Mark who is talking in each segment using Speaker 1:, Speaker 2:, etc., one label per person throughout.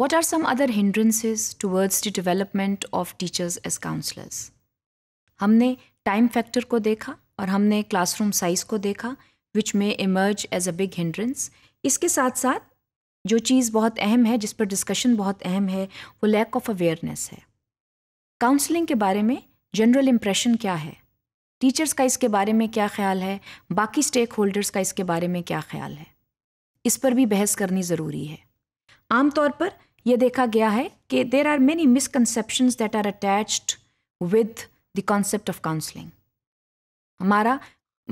Speaker 1: What are some other hindrances towards the development of teachers as counselors? हमने time factor को देखा और हमने क्लासरूम साइज को देखा which may emerge as a big hindrance इसके साथ साथ जो चीज़ बहुत अहम है जिस पर डिस्कशन बहुत अहम है वो लैक ऑफ अवेयरनेस है काउंसलिंग के बारे में जनरल इम्प्रेशन क्या है टीचर्स का इसके बारे में क्या ख्याल है बाकी स्टेक होल्डर्स का इसके बारे में क्या ख्याल है इस पर भी बहस करनी ज़रूरी है आमतौर पर ये देखा गया है कि there are many misconception that are attached with the concept of counselling हमारा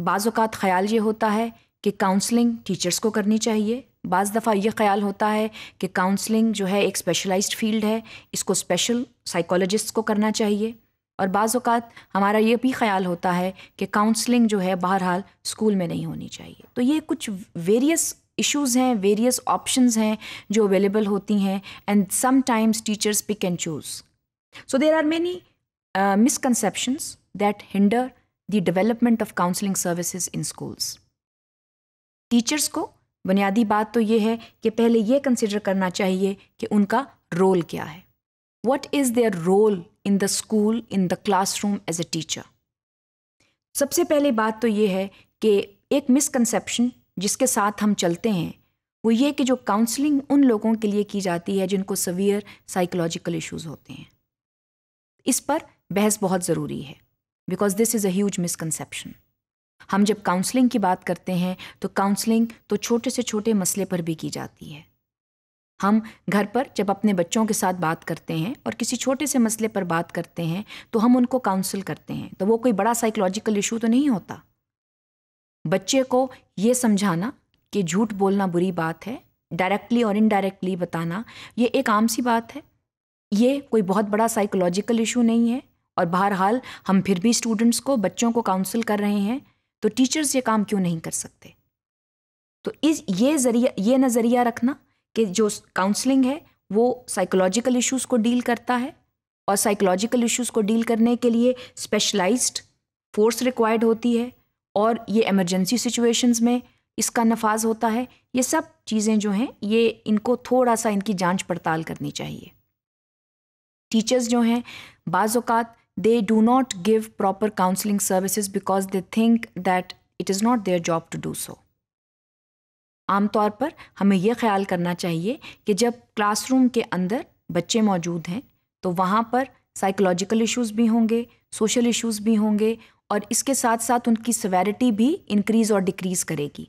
Speaker 1: बाज़ात ख्याल ये होता है कि काउंसलिंग टीचर्स को करनी चाहिए बाज़ दफ़ा ये ख्याल होता है कि काउंसलिंग जो है एक स्पेशलाइज्ड फील्ड है इसको स्पेशल साइकोलॉजिस्ट को करना चाहिए और बाज़ात हमारा ये भी ख्याल होता है कि काउंसलिंग जो है बहरहाल स्कूल में नहीं होनी चाहिए तो ये कुछ वेरियस इश्यूज़ हैं वेरियस ऑप्शंस हैं जो अवेलेबल होती हैं and sometimes teachers pick and choose so there are many misconceptions that hinder the development of counselling services in schools teachers को बुनियादी बात तो ये है कि पहले ये कंसिडर करना चाहिए कि उनका रोल क्या है what is their role in the school in the class classroom as a teacher सबसे पहले बात तो ये है कि एक मिसकनसेप्शन जिसके साथ हम चलते हैं वो ये कि जो काउंसलिंग उन लोगों के लिए की जाती है जिनको सवियर साइकोलॉजिकल इश्यूज होते हैं इस पर बहस बहुत ज़रूरी है because this is a huge misconception हम जब काउंसलिंग की बात करते हैं तो काउंसलिंग तो छोटे से छोटे मसले पर भी की जाती है हम घर पर जब अपने बच्चों के साथ बात करते हैं और किसी छोटे से मसले पर बात करते हैं तो हम उनको काउंसिल करते हैं तो वो कोई बड़ा साइकोलॉजिकल इशू तो नहीं होता बच्चे को ये समझाना कि झूठ बोलना बुरी बात है डायरेक्टली और इनडायरेक्टली बताना ये एक आम सी बात है ये कोई बहुत बड़ा साइकोलॉजिकल इशू नहीं है और बहरहाल हम फिर भी स्टूडेंट्स को बच्चों को काउंसिल कर रहे हैं तो टीचर्स ये काम क्यों नहीं कर सकते तो इस ये जरिया ये नज़रिया रखना कि जो काउंसलिंग है वो साइकोलॉजिकल इश्यूज को डील करता है और साइकोलॉजिकल इश्यूज को डील करने के लिए स्पेशलाइज्ड फोर्स रिक्वायर्ड होती है और ये एमरजेंसी सिचुएशंस में इसका नफाज होता है ये सब चीज़ें जो हैं ये इनको थोड़ा सा इनकी जांच पड़ताल करनी चाहिए टीचर्स जो हैं बाज़ात they do not give proper counselling services because they think that it is not their job to do so आमतौर पर हमें यह ख्याल करना चाहिए कि जब क्लासरूम के अंदर बच्चे मौजूद हैं तो वहाँ पर साइकोलॉजिकल इश्यूज भी होंगे सोशल इश्यूज भी होंगे और इसके साथ साथ उनकी सवेरिटी भी इंक्रीज़ और डिक्रीज़ करेगी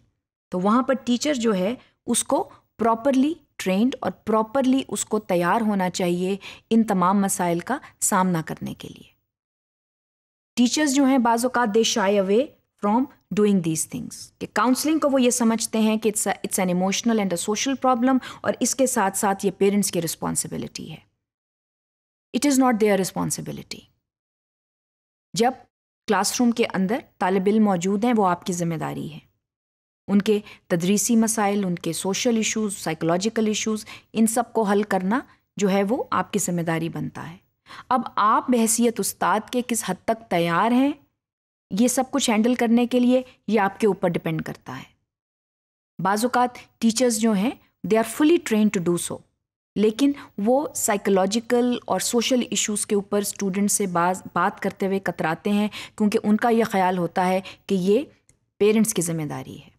Speaker 1: तो वहाँ पर टीचर जो है उसको प्रॉपरली ट्रेंड और प्रॉपरली उसको तैयार होना चाहिए इन तमाम मसाइल का सामना करने के लिए टीचर्स जो हैं बाज़ात they shy away from doing these things कि काउंसलिंग को वो ये समझते हैं कि it's it's an emotional and a social problem और इसके साथ साथ ये पेरेंट्स की रिस्पॉन्सिबिलिटी है it is not their responsibility जब क्लासरूम के अंदर तालब इल मौजूद हैं वो आपकी ज़िम्मेदारी है उनके तदरीसी मसाइल उनके सोशल इशूज़ साइकोलॉजिकल इशूज़ इन सब को हल करना जो है वो आपकी ज़िम्मेदारी बनता है अब आप बहसीत उस्ताद के किस हद तक तैयार हैं ये सब कुछ हैंडल करने के लिए ये आपके ऊपर डिपेंड करता है बाज़ात टीचर्स जो हैं they are fully train to do so लेकिन वो साइकोलॉजिकल और सोशल इश्यूज़ के ऊपर स्टूडेंट से बात बात करते हुए कतराते हैं क्योंकि उनका यह ख्याल होता है कि ये पेरेंट्स की जिम्मेदारी है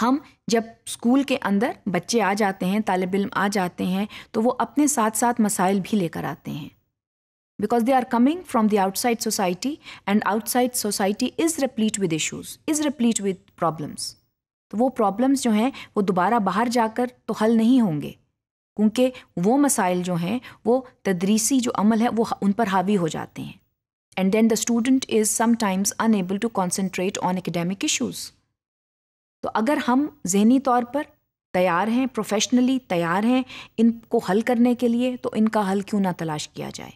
Speaker 1: हम जब स्कूल के अंदर बच्चे आ जाते हैं तालब इम आ जाते हैं तो वो अपने साथ साथ मसाइल भी लेकर आते हैं because they are coming from the outside society and outside society is replete with issues is replete with problems तो वो प्रॉब्लम्स जो हैं वो दोबारा बाहर जाकर तो हल नहीं होंगे क्योंकि वो मसाइल जो हैं वो तदरीसी जो अमल है वो उन पर हावी हो जाते हैं and then the student is sometimes unable to concentrate on academic issues तो अगर हम जहनी तौर पर तैयार हैं प्रोफेशनली तैयार हैं इनको हल करने के लिए तो इनका हल क्यों ना तलाश किया जाए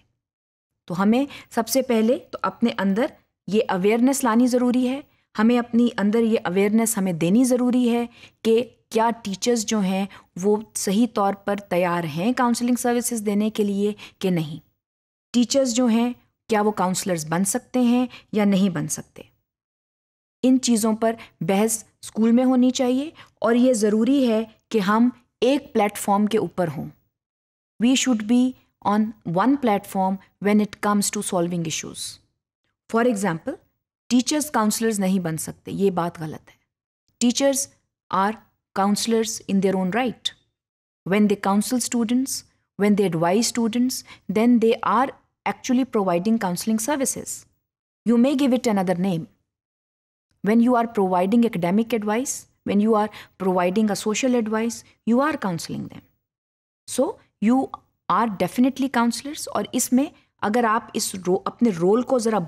Speaker 1: तो हमें सबसे पहले तो अपने अंदर ये अवेयरनेस लानी ज़रूरी है हमें अपनी अंदर ये अवेयरनेस हमें देनी ज़रूरी है कि क्या टीचर्स जो हैं वो सही तौर पर तैयार हैं काउंसलिंग सर्विसेज देने के लिए कि नहीं टीचर्स जो हैं क्या वो काउंसलर्स बन सकते हैं या नहीं बन सकते इन चीज़ों पर बहस स्कूल में होनी चाहिए और ये ज़रूरी है कि हम एक प्लेटफॉर्म के ऊपर हों we should be on one platform when it comes to solving issues for example teachers counsellors नहीं बन सकते ये बात गलत है teachers are counselors in their own right. When they counsel students, when they advise students, then they are actually providing counseling services. You may give it another name. When you are providing academic advice, when you are providing a social advice, you are counseling them. So you are definitely counselors Or इसमें अगर आप इस रो अपने role. को ज़रा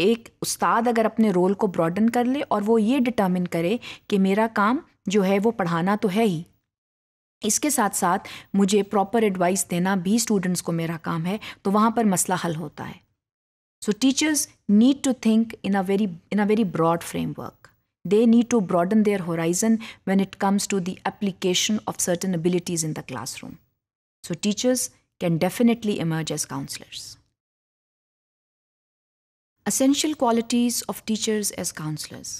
Speaker 1: एक उस्ताद अगर अपने रोल को ब्रॉडन कर ले और वो ये डिटर्मिन करे कि मेरा काम जो है वो पढ़ाना तो है ही इसके साथ साथ मुझे प्रॉपर एडवाइस देना भी स्टूडेंट्स को मेरा काम है तो वहाँ पर मसला हल होता है so teachers need to think in a very in a very broad framework they need to broaden their horizon when it comes to the application of certain abilities in the classroom so teachers can definitely emerge as counsellors Essential qualities of teachers as counselors.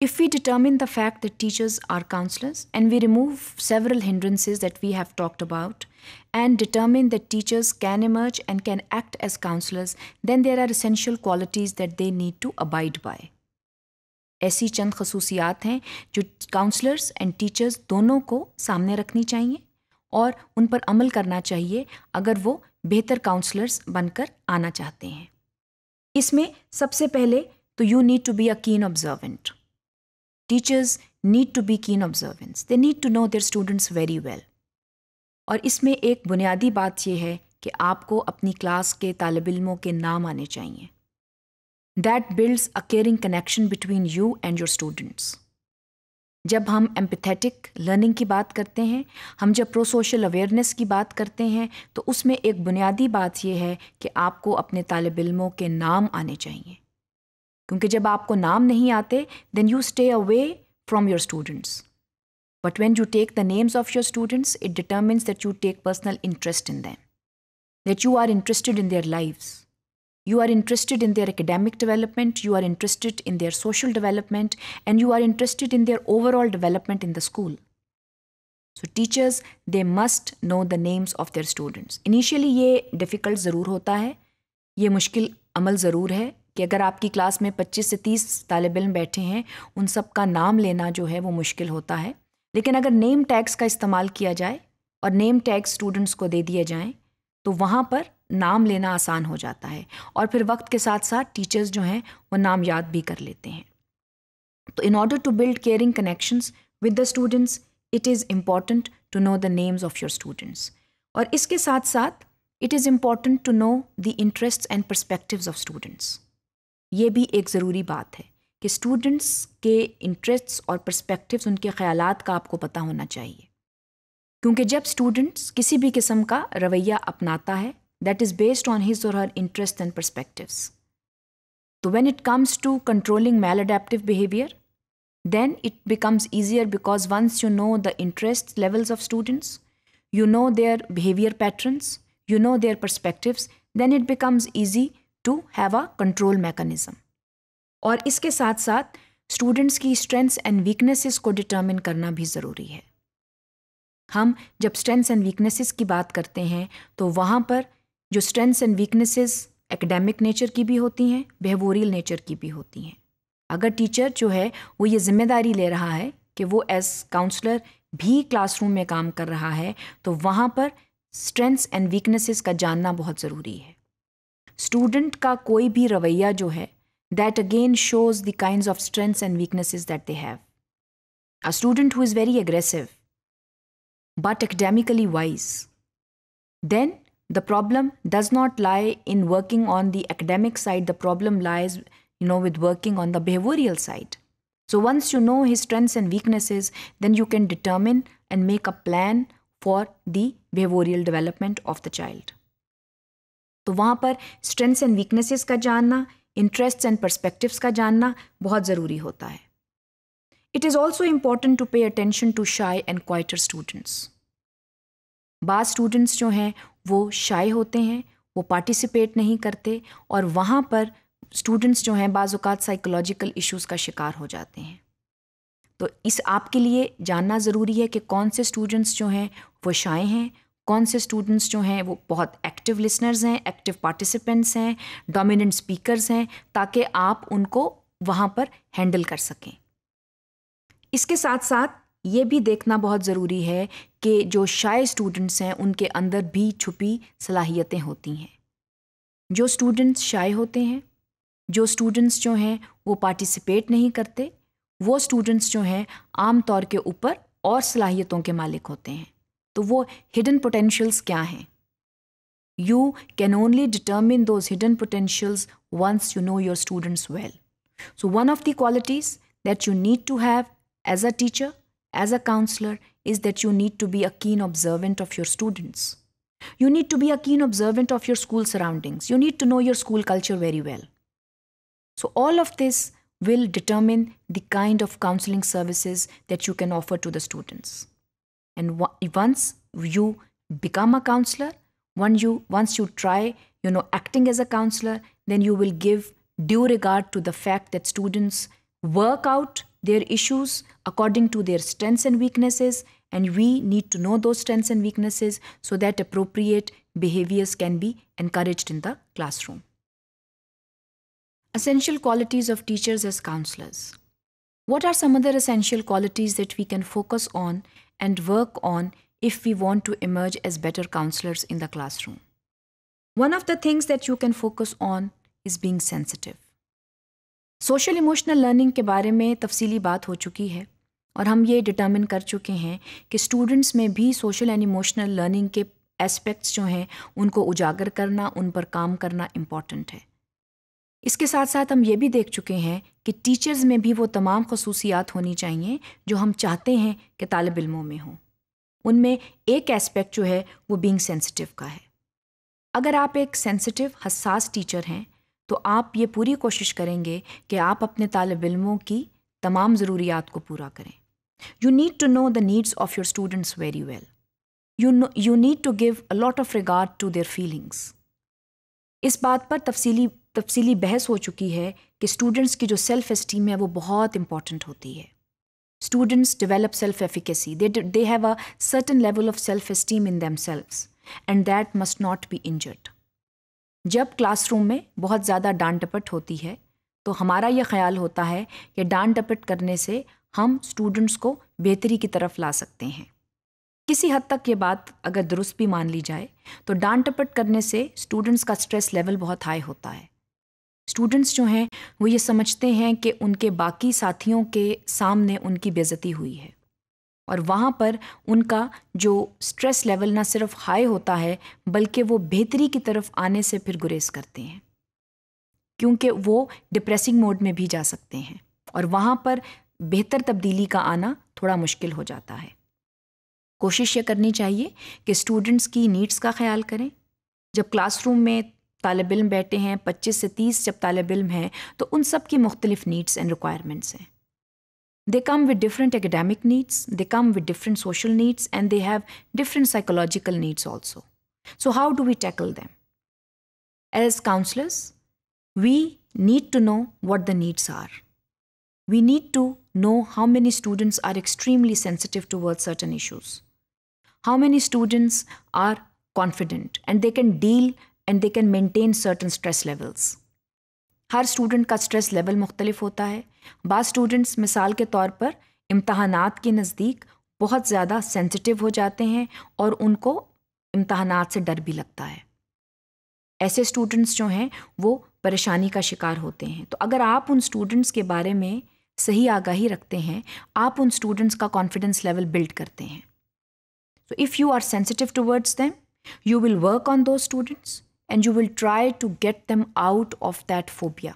Speaker 1: If we determine the fact that teachers are counselors and we remove several hindrances that we have talked about and determine that teachers can emerge and can act as counselors, then there are essential qualities that they need to abide by. ऐसी चंद खसूसियात हैं जो counsellors and teachers दोनों को सामने रखनी चाहिए और उन पर अमल करना चाहिए अगर वो बेहतर काउंसलर्स बनकर आना चाहते हैं इसमें सबसे पहले तो you need to be a keen observant teachers need to be keen observance they need to know their students very well और इसमें एक बुनियादी बात यह है कि आपको अपनी क्लास के तालब इलमों के नाम आने चाहिए that builds a caring connection between you and your students जब हम एम्पथेटिक लर्निंग की बात करते हैं हम जब प्रो सोशल अवेयरनेस की बात करते हैं तो उसमें एक बुनियादी बात यह है कि आपको अपने तालब इलमों के नाम आने चाहिए क्योंकि जब आपको नाम नहीं आते then you stay away from your students but when you take the names of your students it determines that you take personal interest in them that you are interested in their lifes You are interested in their academic development, you are interested in their social development, and you are interested in their overall development in the school. so teachers they must know the names of their students initially ye difficult zarur hota hai ye mushkil amal zarur hai कि अगर आपकी class में 25 से 30 तालब इम बैठे हैं उन सब का नाम लेना जो है वो मुश्किल होता है लेकिन अगर नेम टैग्स का इस्तेमाल किया जाए और नेम टैग स्टूडेंट्स को दे दिए जाएँ तो वहाँ पर नाम लेना आसान हो जाता है और फिर वक्त के साथ साथ टीचर्स जो हैं वो नाम याद भी कर लेते हैं तो in order to build caring connections with the students it is important to know the names of your students और इसके साथ साथ it is important to know the interest and perspective of students ये भी एक ज़रूरी बात है कि स्टूडेंट्स के इंटरेस्ट्स और पर्सपेक्टिव्स उनके ख्याल का आपको पता होना चाहिए क्योंकि जब स्टूडेंट्स किसी भी किस्म का रवैया अपनाता है that is based on his or her interests and perspectives. So, when it comes to controlling maladaptive behavior, then it becomes easier because once you know the interest levels of students, you know their behavior patterns, you know their perspectives, then it becomes easy to have a control mechanism. और इसके साथ साथ students की strengths and weaknesses को determine करना भी ज़रूरी है हम जब स्ट्रेंथ्स एंड वीकनेसेस की बात करते हैं तो वहाँ पर जो strengths and weaknesses academic nature की भी होती हैं बेहवोरियल नेचर की भी होती हैं अगर टीचर जो है वो ये जिम्मेदारी ले रहा है कि वो एज काउंसलर भी क्लासरूम में काम कर रहा है तो वहाँ पर स्ट्रेंथ्स एंड वीकनेसेस का जानना बहुत ज़रूरी है स्टूडेंट का कोई भी रवैया जो है that again shows the kind of strengths and weaknesses that they have a student who is very aggressive but academically wise then the problem does not lie in working on the academic side the problem lies you know with working on the behavioral side so once you know his strengths and weaknesses then you can determine and make a plan for the behavioral development of the child तो वहाँ पर strengths and weaknesses का जानना interests and perspectives का जानना बहुत ज़रूरी होता है It is also important to pay attention to shy and quieter students. बाद स्टूडेंट्स जो हैं वो शाय होते हैं वो पार्टिसिपेट नहीं करते और वहाँ पर स्टूडेंट्स जो हैं बाज़ात साइकोलॉजिकल इश्यूज़ का शिकार हो जाते हैं तो इस आपके लिए जानना ज़रूरी है कि कौन से स्टूडेंट्स जो हैं वो शाए हैं कौन से स्टूडेंट्स जो हैं वो बहुत एक्टिव लिसनर्स हैं एक्टिव पार्टिसिपेंट्स हैं डोमिनेंट स्पीकर्स हैं ताकि आप उनको वहाँ पर हैंडल कर सकें इसके साथ साथ ये भी देखना बहुत ज़रूरी है कि जो शाय स्टूडेंट्स हैं उनके अंदर भी छुपी सलाहियतें होती हैं जो स्टूडेंट्स शाय होते हैं जो स्टूडेंट्स जो हैं वो पार्टिसिपेट नहीं करते वो स्टूडेंट्स जो हैं आम तौर के ऊपर और सलाहियतों के मालिक होते हैं तो वो हिडन पोटेंशियल्स क्या हैं you can only determine those hidden potentials once you know your students well so one of the qualities that you need to have as a teacher as a counselor is that you need to be a keen observant of your students. You need to be a keen observant of your school surroundings. You need to know your school culture very well. So, all of this will determine the kind of counseling services that you can offer to the students. And once you become a counselor, once you, once you try you know, acting as a counselor, then you will give due regard to the fact that students work out their issues according to their strengths and weaknesses and we need to know those strengths and weaknesses so that appropriate behaviors can be encouraged in the classroom. Essential qualities of teachers as counselors. What are some other essential qualities that we can focus on and work on if we want to emerge as better counselors in the classroom? One of the things that you can focus on is being sensitive. Social emotional learning के बारे में तफसीली बात हो चुकी है और हम ये डिटर्मिन कर चुके हैं कि स्टूडेंट्स में भी सोशल एंड इमोशनल लर्निंग के एस्पेक्ट्स जो हैं उनको उजागर करना उन पर काम करना इम्पॉर्टेंट है इसके साथ साथ हम ये भी देख चुके हैं कि टीचर्स में भी वो तमाम खसूसियात होनी चाहिए जो हम चाहते हैं कि तालब इलमों में हों उनमें एक एस्पेक्ट जो है वो बींग सेंसिटिव का है अगर आप एक सेंसिटिव हसास टीचर हैं तो आप ये पूरी कोशिश करेंगे कि आप अपने तालब इलमों की तमाम ज़रूरियात को पूरा करें you need to know the needs of your students very well you you need to give a lot of regard to their feelings इस बात पर तफसीली तफसीली बहस हो चुकी है कि स्टूडेंट्स की जो सेल्फ़ इस्टीम है वो बहुत इंपॉर्टेंट होती है students develop self efficacy they have a certain level of self self in them themselves and that must not be injured जब क्लासरूम में बहुत ज़्यादा डांट डपट होती है तो हमारा यह ख्याल होता है कि डांट डपट करने से हम स्टूडेंट्स को बेहतरी की तरफ ला सकते हैं किसी हद तक ये बात अगर दुरुस्त भी मान ली जाए तो डांट डपट करने से स्टूडेंट्स का स्ट्रेस लेवल बहुत हाई होता है स्टूडेंट्स जो हैं वो ये समझते हैं कि उनके बाकी साथियों के सामने उनकी बेज़ती हुई है और वहाँ पर उनका जो स्ट्रेस लेवल ना सिर्फ हाई होता है बल्कि वो बेहतरी की तरफ आने से फिर गुरेज करते हैं क्योंकि वो डिप्रेसिंग मोड में भी जा सकते हैं और वहाँ पर बेहतर तब्दीली का आना थोड़ा मुश्किल हो जाता है कोशिश ये करनी चाहिए कि स्टूडेंट्स की नीड्स का ख्याल करें जब क्लासरूम में तालब इम बैठे हैं 25 से 30 जब तालब इम हैं तो उन सब की मुख्तलिफ़ नीड्स एंड रिक्वायरमेंट्स हैं They come with different academic needs, they come with different social needs, and they have different psychological needs also. So, how do we tackle them? As counselors, we need to know what the needs are. We need to know how many students are extremely sensitive towards certain issues, how many students are confident and they can deal and they can maintain certain stress levels हर student का stress level मुख्तलिफ होता है बाद students मिसाल के तौर पर इम्तहानात के नज़दीक बहुत ज़्यादा सेंसिटिव हो जाते हैं और उनको इम्तहानात से डर भी लगता है ऐसे स्टूडेंट्स जो हैं वो परेशानी का शिकार होते हैं तो अगर आप उन स्टूडेंट्स के बारे में सही आगाही रखते हैं आप उन स्टूडेंट्स का कॉन्फिडेंस लेवल बिल्ड करते हैं so if you are sensitive towards them you will work on those students and you will try to get them out of that phobia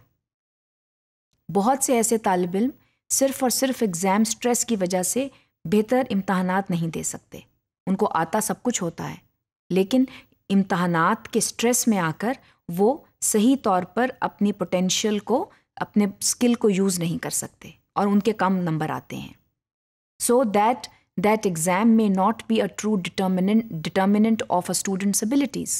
Speaker 1: बहुत से ऐसे तालब इम सिर्फ और सिर्फ एग्ज़ाम स्ट्रेस की वजह से बेहतर इम्तहान नहीं दे सकते उनको आता सब कुछ होता है लेकिन इम्तहान के स्ट्रेस में आकर वो सही तौर पर अपनी पोटेंशियल को अपने स्किल को यूज़ नहीं कर सकते और उनके कम नंबर आते हैं so that that exam may not be a true determinant determinant of a student's abilities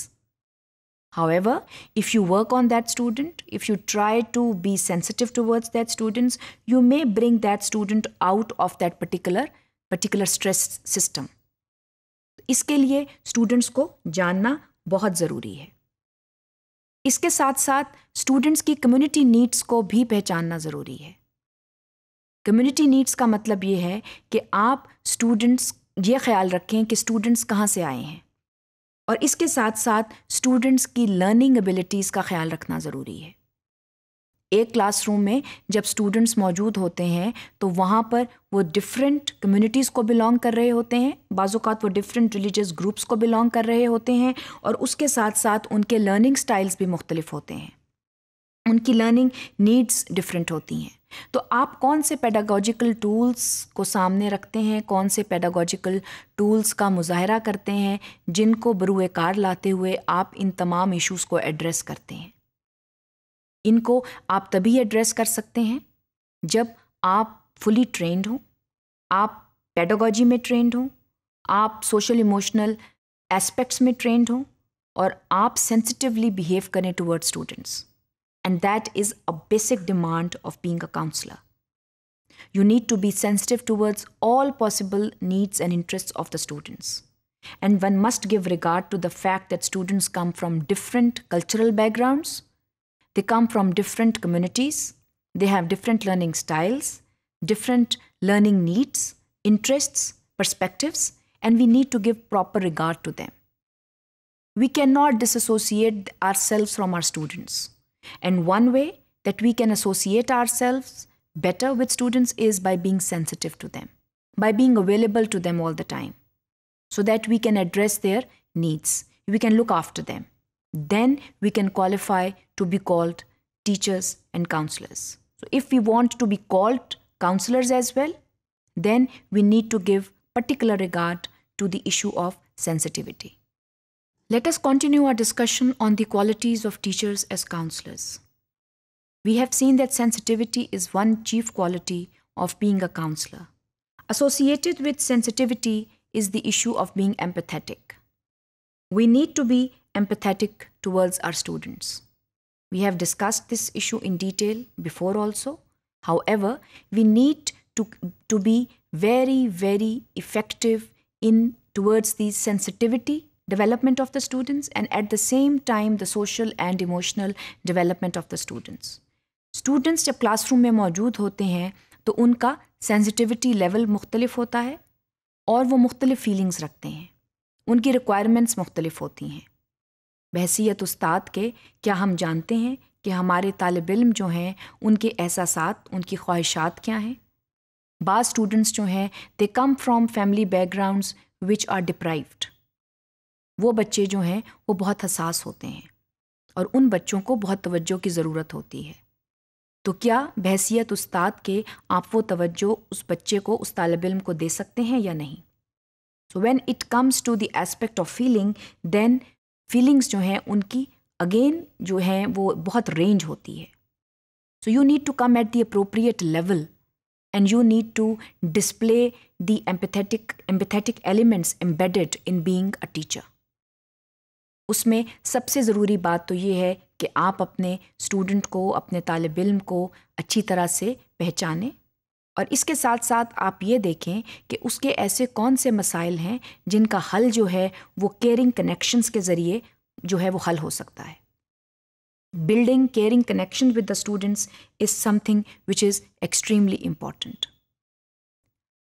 Speaker 1: However, if you work on that student, if you try to be sensitive towards that students, you may bring that student out of that particular particular stress system. इसके लिए students को जानना बहुत ज़रूरी है इसके साथ साथ स्टूडेंट्स की कम्युनिटी नीड्स को भी पहचानना ज़रूरी है कम्युनिटी नीड्स का मतलब ये है कि आप स्टूडेंट्स ये ख्याल रखें कि स्टूडेंट्स कहाँ से आए हैं और इसके साथ साथ स्टूडेंट्स की लर्निंग एबिलिटीज़ का ख्याल रखना ज़रूरी है एक क्लासरूम में जब स्टूडेंट्स मौजूद होते हैं तो वहाँ पर वो डिफरेंट कम्युनिटीज़ को बिलोंग कर रहे होते हैं बाज़ात वो डिफरेंट रिलीजियस ग्रुप्स को बिलोंग कर रहे होते हैं और उसके साथ साथ उनके लर्निंग स्टाइल्स भी मुख्तलिफ होते हैं उनकी लर्निंग नीड्स डिफरेंट होती हैं तो आप कौन से पेडागॉजिकल टूल्स को सामने रखते हैं कौन से पेडागॉजिकल टूल्स का मुजाहरा करते हैं जिनको बरूए कार लाते हुए आप इन तमाम इश्यूज़ को एड्रेस करते हैं इनको आप तभी एड्रेस कर सकते हैं जब आप फुली ट्रेंड हों आप पेडागॉजी में ट्रेंड हों आप सोशल इमोशनल एस्पेक्ट्स में ट्रेंड हों और आप सेंसिटिवली बिहेव करें toward students And that is a basic demand of being a counselor. You need to be sensitive towards all possible needs and interests of the students. And one must give regard to the fact that students come from different cultural backgrounds, they come from different communities, they have different learning styles, different learning needs, interests, perspectives, and we need to give proper regard to them. We cannot disassociate ourselves from our students. And one way that we can associate ourselves better with students is by being sensitive to them, by being available to them all the time, so that we can address their needs, we can look after them. Then we can qualify to be called teachers and counselors. So, if we want to be called counselors as well, then we need to give particular regard to the issue of sensitivity. Let us continue our discussion on the qualities of teachers as counselors. We have seen that sensitivity is one chief quality of being a counselor. Associated with sensitivity is the issue of being empathetic. We need to be empathetic towards our students. We have discussed this issue in detail before also. However, we need to, to be very, very effective in towards the sensitivity development of the students and at the same time the social and emotional development of the students students जब classroom में मौजूद होते हैं तो उनका sensitivity level मुख्तलिफ होता है और वो मुख्तलिफ फीलिंग्स रखते हैं उनकी रिक्वायरमेंट्स मुख्तलिफ होती हैं बहसीत उस्ताद के क्या हम जानते हैं कि हमारे तालब इम जो हैं उनके एहसास उनकी ख्वाहिशात क्या हैं बाद स्टूडेंट्स जो हैं they come from family backgrounds which are deprived वो बच्चे जो हैं वो बहुत हसास होते हैं और उन बच्चों को बहुत तवज्जो की ज़रूरत होती है तो क्या बहसीत उस्ताद के आप वो तवज्जो उस बच्चे को उस तालब इम को दे सकते हैं या नहीं so when it comes to the aspect of feeling then feelings जो हैं उनकी अगेन जो हैं वो बहुत रेंज होती है so you need to come at the appropriate level and you need to display the empathetic empathetic elements embedded in being a teacher उसमें सबसे ज़रूरी बात तो ये है कि आप अपने स्टूडेंट को अपने तालब इम को अच्छी तरह से पहचानें और इसके साथ साथ आप ये देखें कि उसके ऐसे कौन से मसाइल हैं जिनका हल जो है वो केयरिंग कनेक्शंस के ज़रिए जो है वो हल हो सकता है building caring connection with the students is something which is extremely important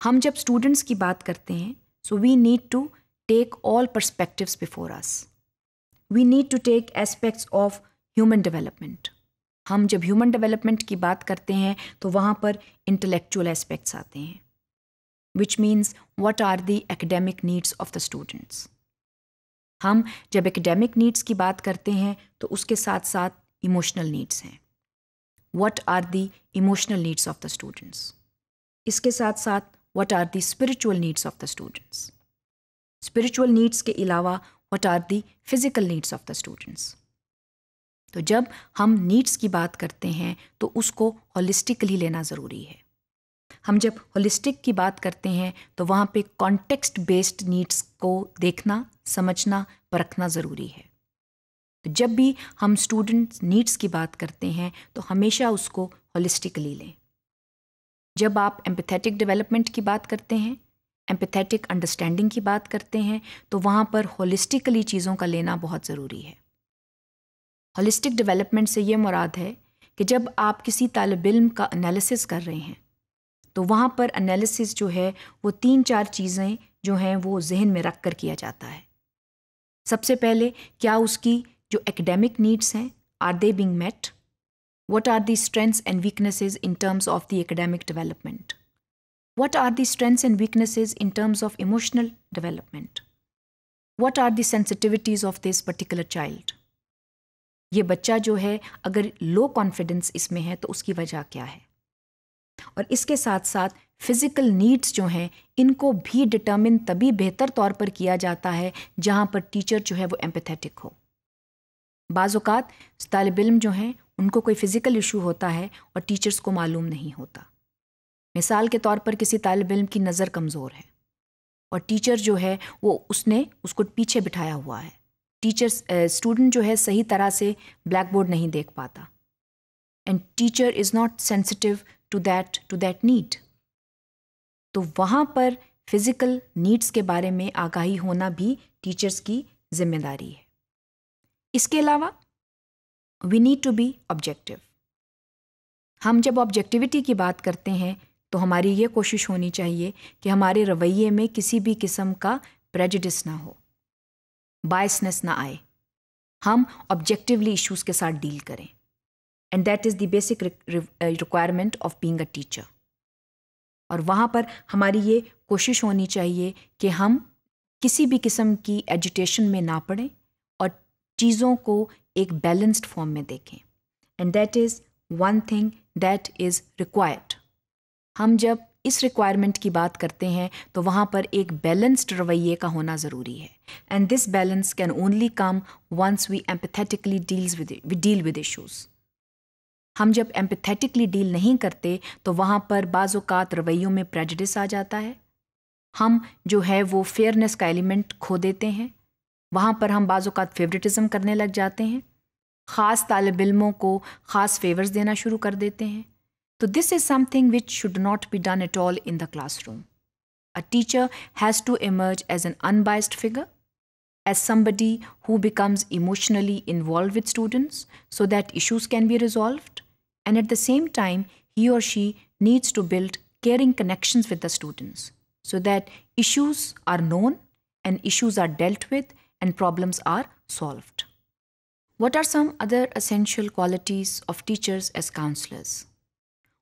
Speaker 1: हम जब स्टूडेंट्स की बात करते हैं so we need to take all perspectives before us we need to take aspects of human development हम जब ह्यूमन डेवलपमेंट की बात करते हैं तो वहाँ पर इंटेलेक्चुअल एस्पेक्ट्स आते हैं which means what are the academic needs of the students हम जब एकेडेमिक नीड्स की बात करते हैं तो उसके साथ साथ इमोशनल नीड्स हैं what are the emotional needs of the students इसके साथ साथ what are the spiritual needs of the students spiritual needs के अलावा what are the physical needs of the students तो जब हम नीड्स की बात करते हैं तो उसको होलिस्टिकली लेना ज़रूरी है हम जब होलिस्टिक की बात करते हैं तो वहाँ पे कॉन्टेक्स्ट बेस्ड नीड्स को देखना समझना परखना ज़रूरी है तो जब भी हम स्टूडेंट नीड्स की बात करते हैं तो हमेशा उसको होलिस्टिकली लें जब आप एम्पथेटिक डेवलपमेंट की बात करते हैं एम्पथेटिक अंडरस्टैंडिंग की बात करते हैं तो वहाँ पर होलिस्टिकली चीज़ों का लेना बहुत ज़रूरी है होलिस्टिक डेवलपमेंट से ये मुराद है कि जब आप किसी तालब इम का अनालिसिस कर रहे हैं तो वहाँ पर अनालिसिस जो है वो तीन चार चीज़ें जो हैं वो जहन में रख कर किया जाता है सबसे पहले क्या उसकी जो एक्डेमिक नीड्स हैं are they being met what are the strengths and weaknesses in terms of the academic development What are the strengths and weaknesses in terms of emotional development? What are the sensitivities of this particular child? ये बच्चा जो है अगर low confidence इसमें है तो उसकी वजह क्या है और इसके साथ साथ फिज़िकल नीड्स जो हैं इनको भी डिटर्मिन तभी बेहतर तौर पर किया जाता है जहाँ पर टीचर जो है वो एम्पथेटिक हो बाज़ात तालब इम जो हैं उनको कोई फ़िज़िकल इशू होता है और टीचर्स को मालूम नहीं होता मिसाल के तौर पर किसी तालब इम की नज़र कमज़ोर है और टीचर जो है वो उसने उसको पीछे बिठाया हुआ है टीचर स्टूडेंट जो है सही तरह से ब्लैक बोर्ड नहीं देख पाता and teacher is not sensitive to that to that need तो वहाँ पर फिज़िकल नीड्स के बारे में आगाही होना भी टीचर्स की जिम्मेदारी है इसके अलावा we need to be objective हम जब ऑब्जेक्टिविटी की बात करते हैं तो हमारी ये कोशिश होनी चाहिए कि हमारे रवैये में किसी भी किस्म का प्रेजडिस ना हो बायसनेस ना आए हम ऑब्जेक्टिवली इश्यूज़ के साथ डील करें and that is the basic requirement of being a teacher और वहाँ पर हमारी ये कोशिश होनी चाहिए कि हम किसी भी किस्म की एजुटेशन में ना पढ़ें और चीज़ों को एक बैलेंस्ड फॉर्म में देखें and that is one thing that is required हम जब इस रिक्वायरमेंट की बात करते हैं तो वहाँ पर एक बैलेंस्ड रवैये का होना ज़रूरी है and this balance can only come once we empathetically deals with deal with issues हम जब एम्पथेटिकली डील नहीं करते तो वहाँ पर बाज़ात रवैयों में प्रेजडिस आ जाता है हम जो है वो फेयरनेस का एलिमेंट खो देते हैं वहाँ पर हम बाज़ात फेवरेटिज़म करने लग जाते हैं ख़ास तालब इलमों को ख़ास फेवर्स देना शुरू कर देते हैं So this is something which should not be done at all in the classroom. A teacher has to emerge as an unbiased figure, as somebody who becomes emotionally involved with students so that issues can be resolved. And at the same time, he or she needs to build caring connections with the students so that issues are known and issues are dealt with and problems are solved. What are some other essential qualities of teachers as counselors?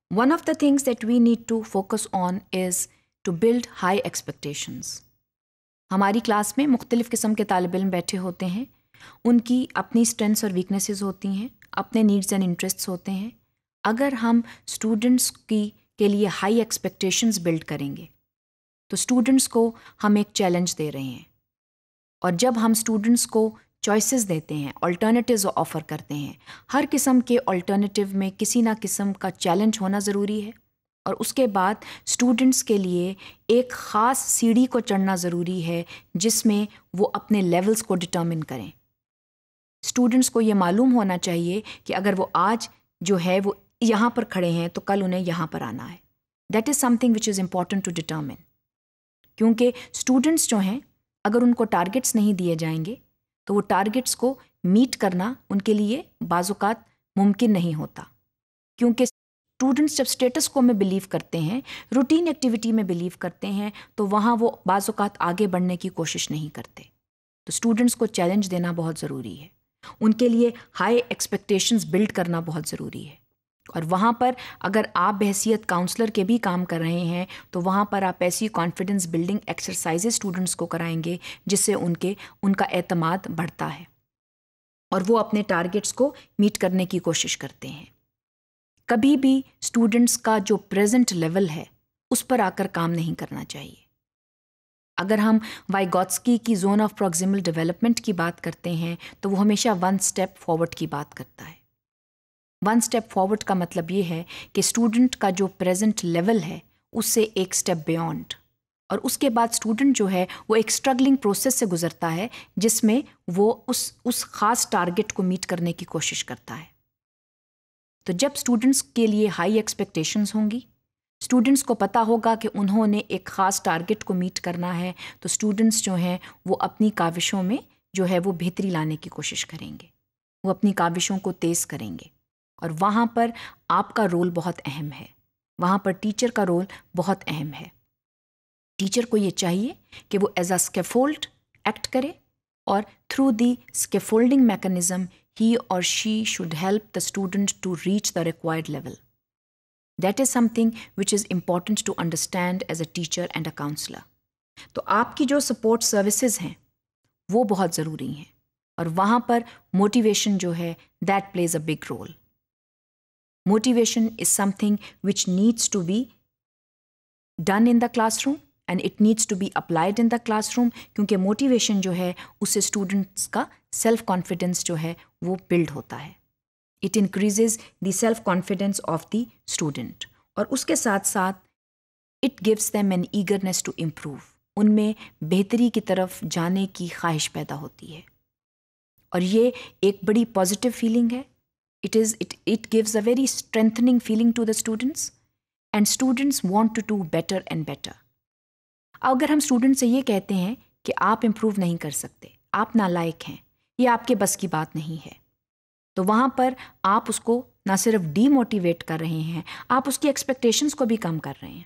Speaker 1: One of the things that we need to focus on is to build high expectations. हमारी class में मुख्तलिफ़ किस्म के तालब इम बैठे होते हैं उनकी अपनी स्ट्रेंथ्स और वीकनेसेस होती हैं अपने नीड्स एंड इंटरेस्ट्स होते हैं अगर हम स्टूडेंट्स की के लिए हाई एक्सपेक्टेशंस बिल्ड करेंगे तो स्टूडेंट्स को हम एक चैलेंज दे रहे हैं और जब हम स्टूडेंट्स को चॉइसेस देते हैं ऑल्टरनेटिव्स ऑफ़र करते हैं हर किस्म के ऑल्टरनेटिव में किसी ना किस्म का चैलेंज होना ज़रूरी है और उसके बाद स्टूडेंट्स के लिए एक ख़ास सीढ़ी को चढ़ना ज़रूरी है जिसमें वो अपने लेवल्स को डिटर्मिन करें स्टूडेंट्स को ये मालूम होना चाहिए कि अगर वो आज जो है वो यहाँ पर खड़े हैं तो कल उन्हें यहाँ पर आना है that is something which is important to determine क्योंकि स्टूडेंट्स जो हैं अगर उनको टारगेट्स नहीं दिए जाएंगे तो वो टारगेट्स को मीट करना उनके लिए बाज़ात मुमकिन नहीं होता क्योंकि स्टूडेंट्स जब स्टेटस को में बिलीव करते हैं रूटीन एक्टिविटी में बिलीव करते हैं तो वहाँ वो बाज़ात आगे बढ़ने की कोशिश नहीं करते तो स्टूडेंट्स को चैलेंज देना बहुत ज़रूरी है उनके लिए हाई एक्सपेक्टेशंस बिल्ड करना बहुत ज़रूरी है और वहाँ पर अगर आप बहसीत काउंसलर के भी काम कर रहे हैं तो वहाँ पर आप ऐसी कॉन्फिडेंस बिल्डिंग एक्सरसाइजेज स्टूडेंट्स को कराएंगे जिससे उनके उनका अतमाद बढ़ता है और वो अपने टारगेट्स को मीट करने की कोशिश करते हैं कभी भी स्टूडेंट्स का जो प्रेजेंट लेवल है उस पर आकर काम नहीं करना चाहिए अगर हम वाइगॉट्सकी की जोन ऑफ प्रोक्सिमल डेवलपमेंट की बात करते हैं तो वो हमेशा वन स्टेप फॉरवर्ड की बात करता है वन स्टेप फॉरवर्ड का मतलब ये है कि स्टूडेंट का जो प्रेजेंट लेवल है उससे एक स्टेप बियॉन्ड और उसके बाद स्टूडेंट जो है वो एक स्ट्रगलिंग प्रोसेस से गुजरता है जिसमें वो उस उस ख़ास टारगेट को मीट करने की कोशिश करता है तो जब स्टूडेंट्स के लिए हाई एक्सपेक्टेशंस होंगी स्टूडेंट्स को पता होगा कि उन्होंने एक ख़ास टारगेट को मीट करना है तो स्टूडेंट्स जो हैं वो अपनी काविशों में जो है वो बेहतरी लाने की कोशिश करेंगे वो अपनी काविशों को तेज़ करेंगे और वहाँ पर आपका रोल बहुत अहम है वहाँ पर टीचर का रोल बहुत अहम है टीचर को ये चाहिए कि वो एज अ स्केफोल्ड एक्ट करे और through the scaffolding mechanism he और she should help the student to reach the required level that is something which is important to understand as a teacher and a counsellor तो आपकी जो support services हैं वो बहुत ज़रूरी हैं और वहाँ पर मोटिवेशन जो है that plays a big role Motivation is something which needs to be done in the classroom and it needs to be applied in the classroom क्योंकि मोटिवेशन जो है उससे स्टूडेंट्स का सेल्फ कॉन्फिडेंस जो है वो बिल्ड होता है it increases the self confidence of the student और उसके साथ साथ it gives them an eagerness to improve उनमें बेहतरी की तरफ जाने की ख्वाहिश पैदा होती है और ये एक बड़ी पॉजिटिव फीलिंग है it is it, it gives a very strengthening feeling to the students and students want to do better and better अगर हम स्टूडेंट से ये कहते हैं कि आप इम्प्रूव नहीं कर सकते आप नालायक हैं ये आपके बस की बात नहीं है तो वहाँ पर आप उसको ना सिर्फ डीमोटिवेट कर रहे हैं आप उसकी एक्सपेक्टेशंस को भी कम कर रहे हैं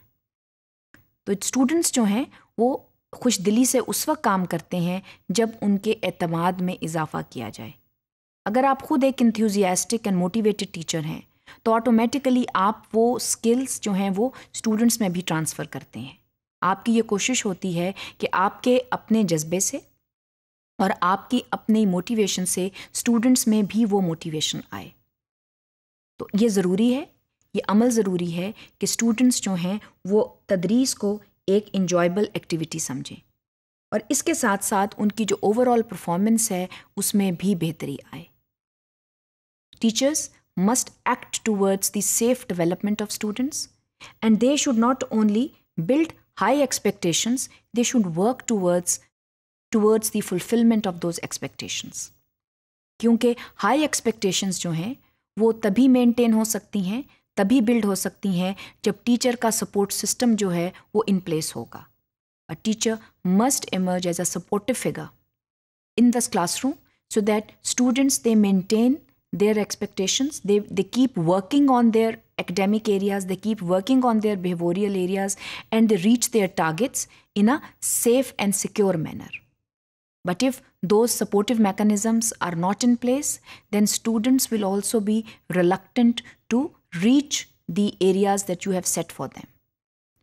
Speaker 1: तो स्टूडेंट्स जो हैं वो खुश दिली से उस वक्त काम करते हैं जब उनके अतमाद में इजाफा किया जाए अगर आप खुद एक इंथ्यूजियास्टिक एंड मोटिवेटेड टीचर हैं तो ऑटोमेटिकली आप वो स्किल्स जो हैं वो स्टूडेंट्स में भी ट्रांसफ़र करते हैं आपकी ये कोशिश होती है कि आपके अपने जज्बे से और आपकी अपनी मोटिवेशन से स्टूडेंट्स में भी वो मोटिवेशन आए तो ये ज़रूरी है ये अमल ज़रूरी है कि स्टूडेंट्स जो हैं वो तदरीस को एक इंजॉयबल एक्टिविटी समझें और इसके साथ साथ उनकी जो ओवरऑल परफॉर्मेंस है उसमें भी बेहतरी आए Teachers must act towards the safe development of students and they should not only build high expectations, they should work towards towards the fulfillment of those expectations. kyunki high expectations jo hain wo tabhi maintain ho sakti hain तभी build हो सकती हैं जब teacher का support system जो है वो in place होगा a teacher must emerge as a supportive figure in this classroom so that students they maintain their expectations they they keep working on their academic areas they keep working on their behavioral areas and they reach their targets in a safe and secure manner but if those supportive mechanisms are not in place then students will also be reluctant to reach the areas that you have set for them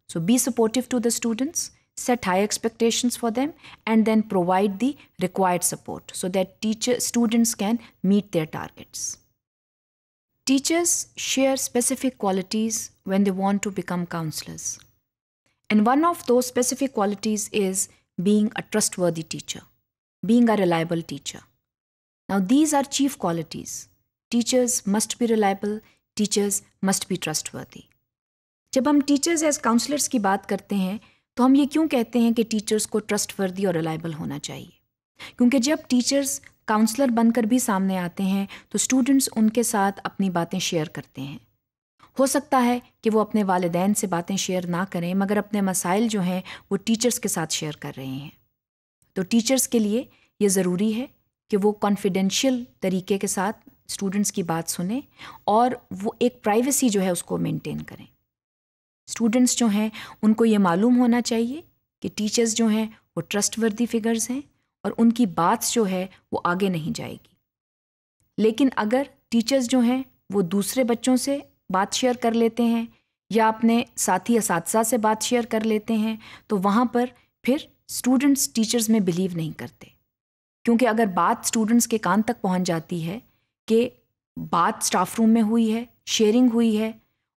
Speaker 1: so be supportive to the students set high expectations for them and then provide the required support so that teacher students can meet their targets teachers share specific qualities when they want to become counselors and one of those specific qualities is being a trustworthy teacher being a reliable teacher now these are chief qualities teachers must be reliable teachers must be trustworthy जब हम teachers as counsellors की बात करते हैं तो हम ये क्यों कहते हैं कि टीचर्स को ट्रस्ट वर्दी और रिलायबल होना चाहिए क्योंकि जब टीचर्स काउंसलर बनकर भी सामने आते हैं तो स्टूडेंट्स उनके साथ अपनी बातें शेयर करते हैं हो सकता है कि वो अपने वालदेन से बातें शेयर ना करें मगर अपने मसाइल जो हैं वो टीचर्स के साथ शेयर कर रहे हैं तो टीचर्स के लिए ये ज़रूरी है कि वो कॉन्फिडेंशियल तरीके के साथ स्टूडेंट्स की बात सुने और वो एक प्राइवेसी जो है उसको मेंटेन करें स्टूडेंट्स जो हैं उनको ये मालूम होना चाहिए कि टीचर्स जो हैं वो ट्रस्ट वर्दी फिगर्स हैं और उनकी बात जो है वो आगे नहीं जाएगी लेकिन अगर टीचर्स जो हैं वो दूसरे बच्चों से बात शेयर कर लेते हैं या अपने साथी इस से बात शेयर कर लेते हैं तो वहाँ पर फिर स्टूडेंट्स टीचर्स में बिलीव नहीं करते क्योंकि अगर बात स्टूडेंट्स के कान तक पहुँच जाती है कि बात स्टाफ रूम में हुई है शेयरिंग हुई है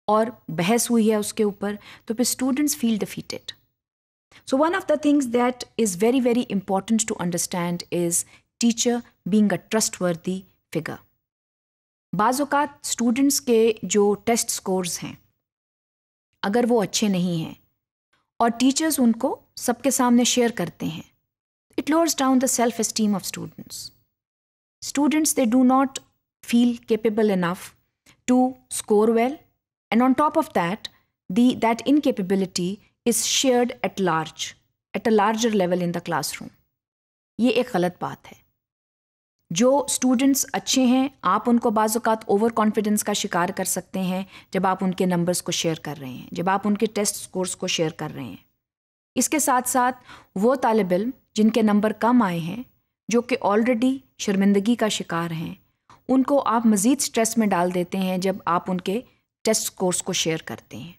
Speaker 1: और बहस हुई है उसके ऊपर तो फिर students feel defeated so one of the things that is very very important to understand is teacher being a trustworthy figure बाज़ात स्टूडेंट्स के जो टेस्ट स्कोर्स हैं अगर वो अच्छे नहीं हैं और टीचर्स उनको सबके सामने शेयर करते हैं it lowers down the self esteem of students students they do not feel capable enough to score well And on top of that, the, that incapability is shared at large, at a larger level in the classroom. ये एक गलत बात है जो students अच्छे हैं आप उनको बाज़ात ओवर कॉन्फिडेंस का शिकार कर सकते हैं जब आप उनके नंबर्स को शेयर कर रहे हैं जब आप उनके टेस्ट स्कोर्स को शेयर कर रहे हैं इसके साथ साथ वो तालब जिनके नंबर कम आए हैं जो कि ऑलरेडी शर्मिंदगी का शिकार हैं उनको आप मज़ीद स्ट्रेस में डाल देते हैं जब आप उनके टेस्ट स्कोर्स को शेयर करते हैं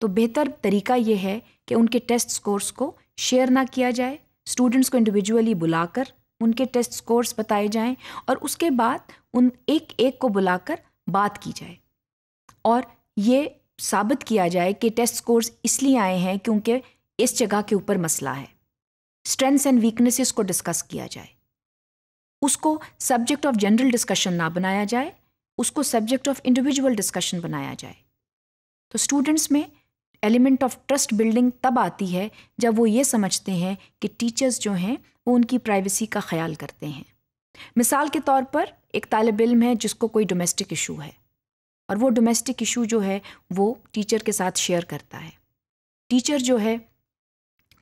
Speaker 1: तो बेहतर तरीका यह है कि उनके टेस्ट स्कोर्स को शेयर ना किया जाए स्टूडेंट्स को इंडिविजुअली बुलाकर उनके टेस्ट स्कोर्स बताए जाएं और उसके बाद उन एक एक को बुलाकर बात की जाए और ये साबित किया जाए कि टेस्ट स्कोर्स इसलिए आए हैं क्योंकि इस जगह के ऊपर मसला है स्ट्रेंथ्स एंड वीकनेसेस को डिस्कस किया जाए उसको सब्जेक्ट ऑफ जनरल डिस्कशन ना बनाया जाए उसको सब्जेक्ट ऑफ इंडिविजुअल डिस्कशन बनाया जाए तो स्टूडेंट्स में एलिमेंट ऑफ ट्रस्ट बिल्डिंग तब आती है जब वो ये समझते हैं कि टीचर्स जो हैं वो उनकी प्राइवेसी का ख्याल करते हैं मिसाल के तौर पर एक तालब इम है जिसको कोई डोमेस्टिक इशू है और वो डोमेस्टिक इशू जो है वो टीचर के साथ शेयर करता है टीचर जो है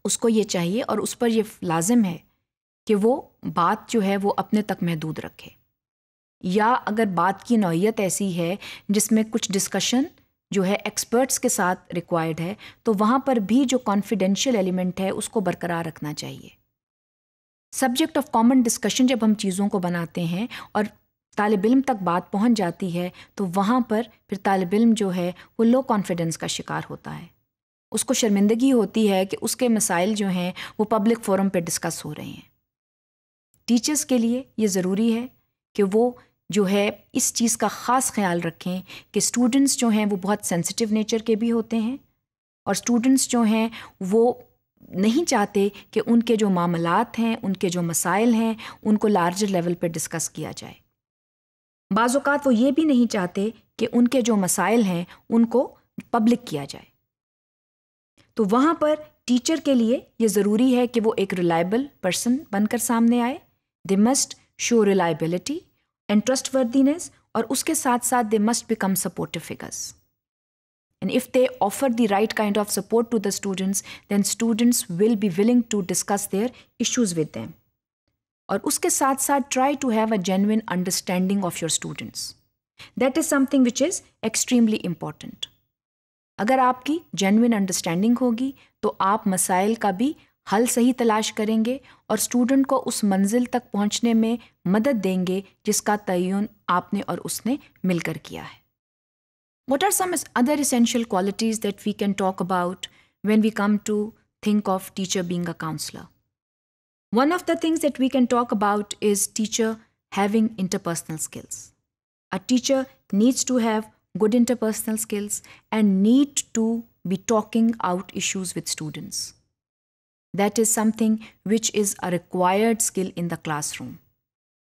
Speaker 1: उसको ये चाहिए और उस पर ये लाजिम है कि वो बात जो है वो अपने तक महदूद रखे या अगर बात की नौीयत ऐसी है जिसमें कुछ डिस्कशन जो है एक्सपर्ट्स के साथ रिक्वायर्ड है तो वहाँ पर भी जो कॉन्फिडेंशियल एलिमेंट है उसको बरकरार रखना चाहिए सब्जेक्ट ऑफ कॉमन डिस्कशन जब हम चीज़ों को बनाते हैं और तालब इम तक बात पहुँच जाती है तो वहाँ पर फिर तालब इम जो है वो लो कॉन्फिडेंस का शिकार होता है उसको शर्मिंदगी होती है कि उसके मसाइल जो हैं वो पब्लिक फोरम पर डिस्कस हो रहे हैं टीचर्स के लिए ये ज़रूरी है कि वो जो है इस चीज़ का ख़ास ख्याल रखें कि स्टूडेंट्स जो हैं वो बहुत सेंसिटिव नेचर के भी होते हैं और स्टूडेंट्स जो हैं वो नहीं चाहते कि उनके जो मामलात हैं उनके जो मसाइल हैं उनको लार्जर लेवल पर डिस्कस किया जाए बाज़ात वो ये भी नहीं चाहते कि उनके जो मसाइल हैं उनको पब्लिक किया जाए तो वहाँ पर टीचर के लिए ये ज़रूरी है कि वो एक रिलायबल पर्सन बनकर सामने आए they must show reliability and trustworthiness और उसके साथ साथ they must become supportive figures And if they offer the right kind of support to the students, then students will be willing to discuss their issues with them. और उसके साथ साथ try to have a genuine understanding of your students. That is something which is extremely important. अगर आपकी genuine understanding होगी तो आप मसाइल का भी हल सही तलाश करेंगे और स्टूडेंट को उस मंजिल तक पहुंचने में मदद देंगे जिसका तयन आपने और उसने मिलकर किया है what are some other essential qualities that we can talk about when we come to think of teacher being a counselor one of the things that we can talk about is teacher having interpersonal skills a teacher needs to have good interpersonal skills and need to be talking out issues with students That is something which is a required skill in the classroom.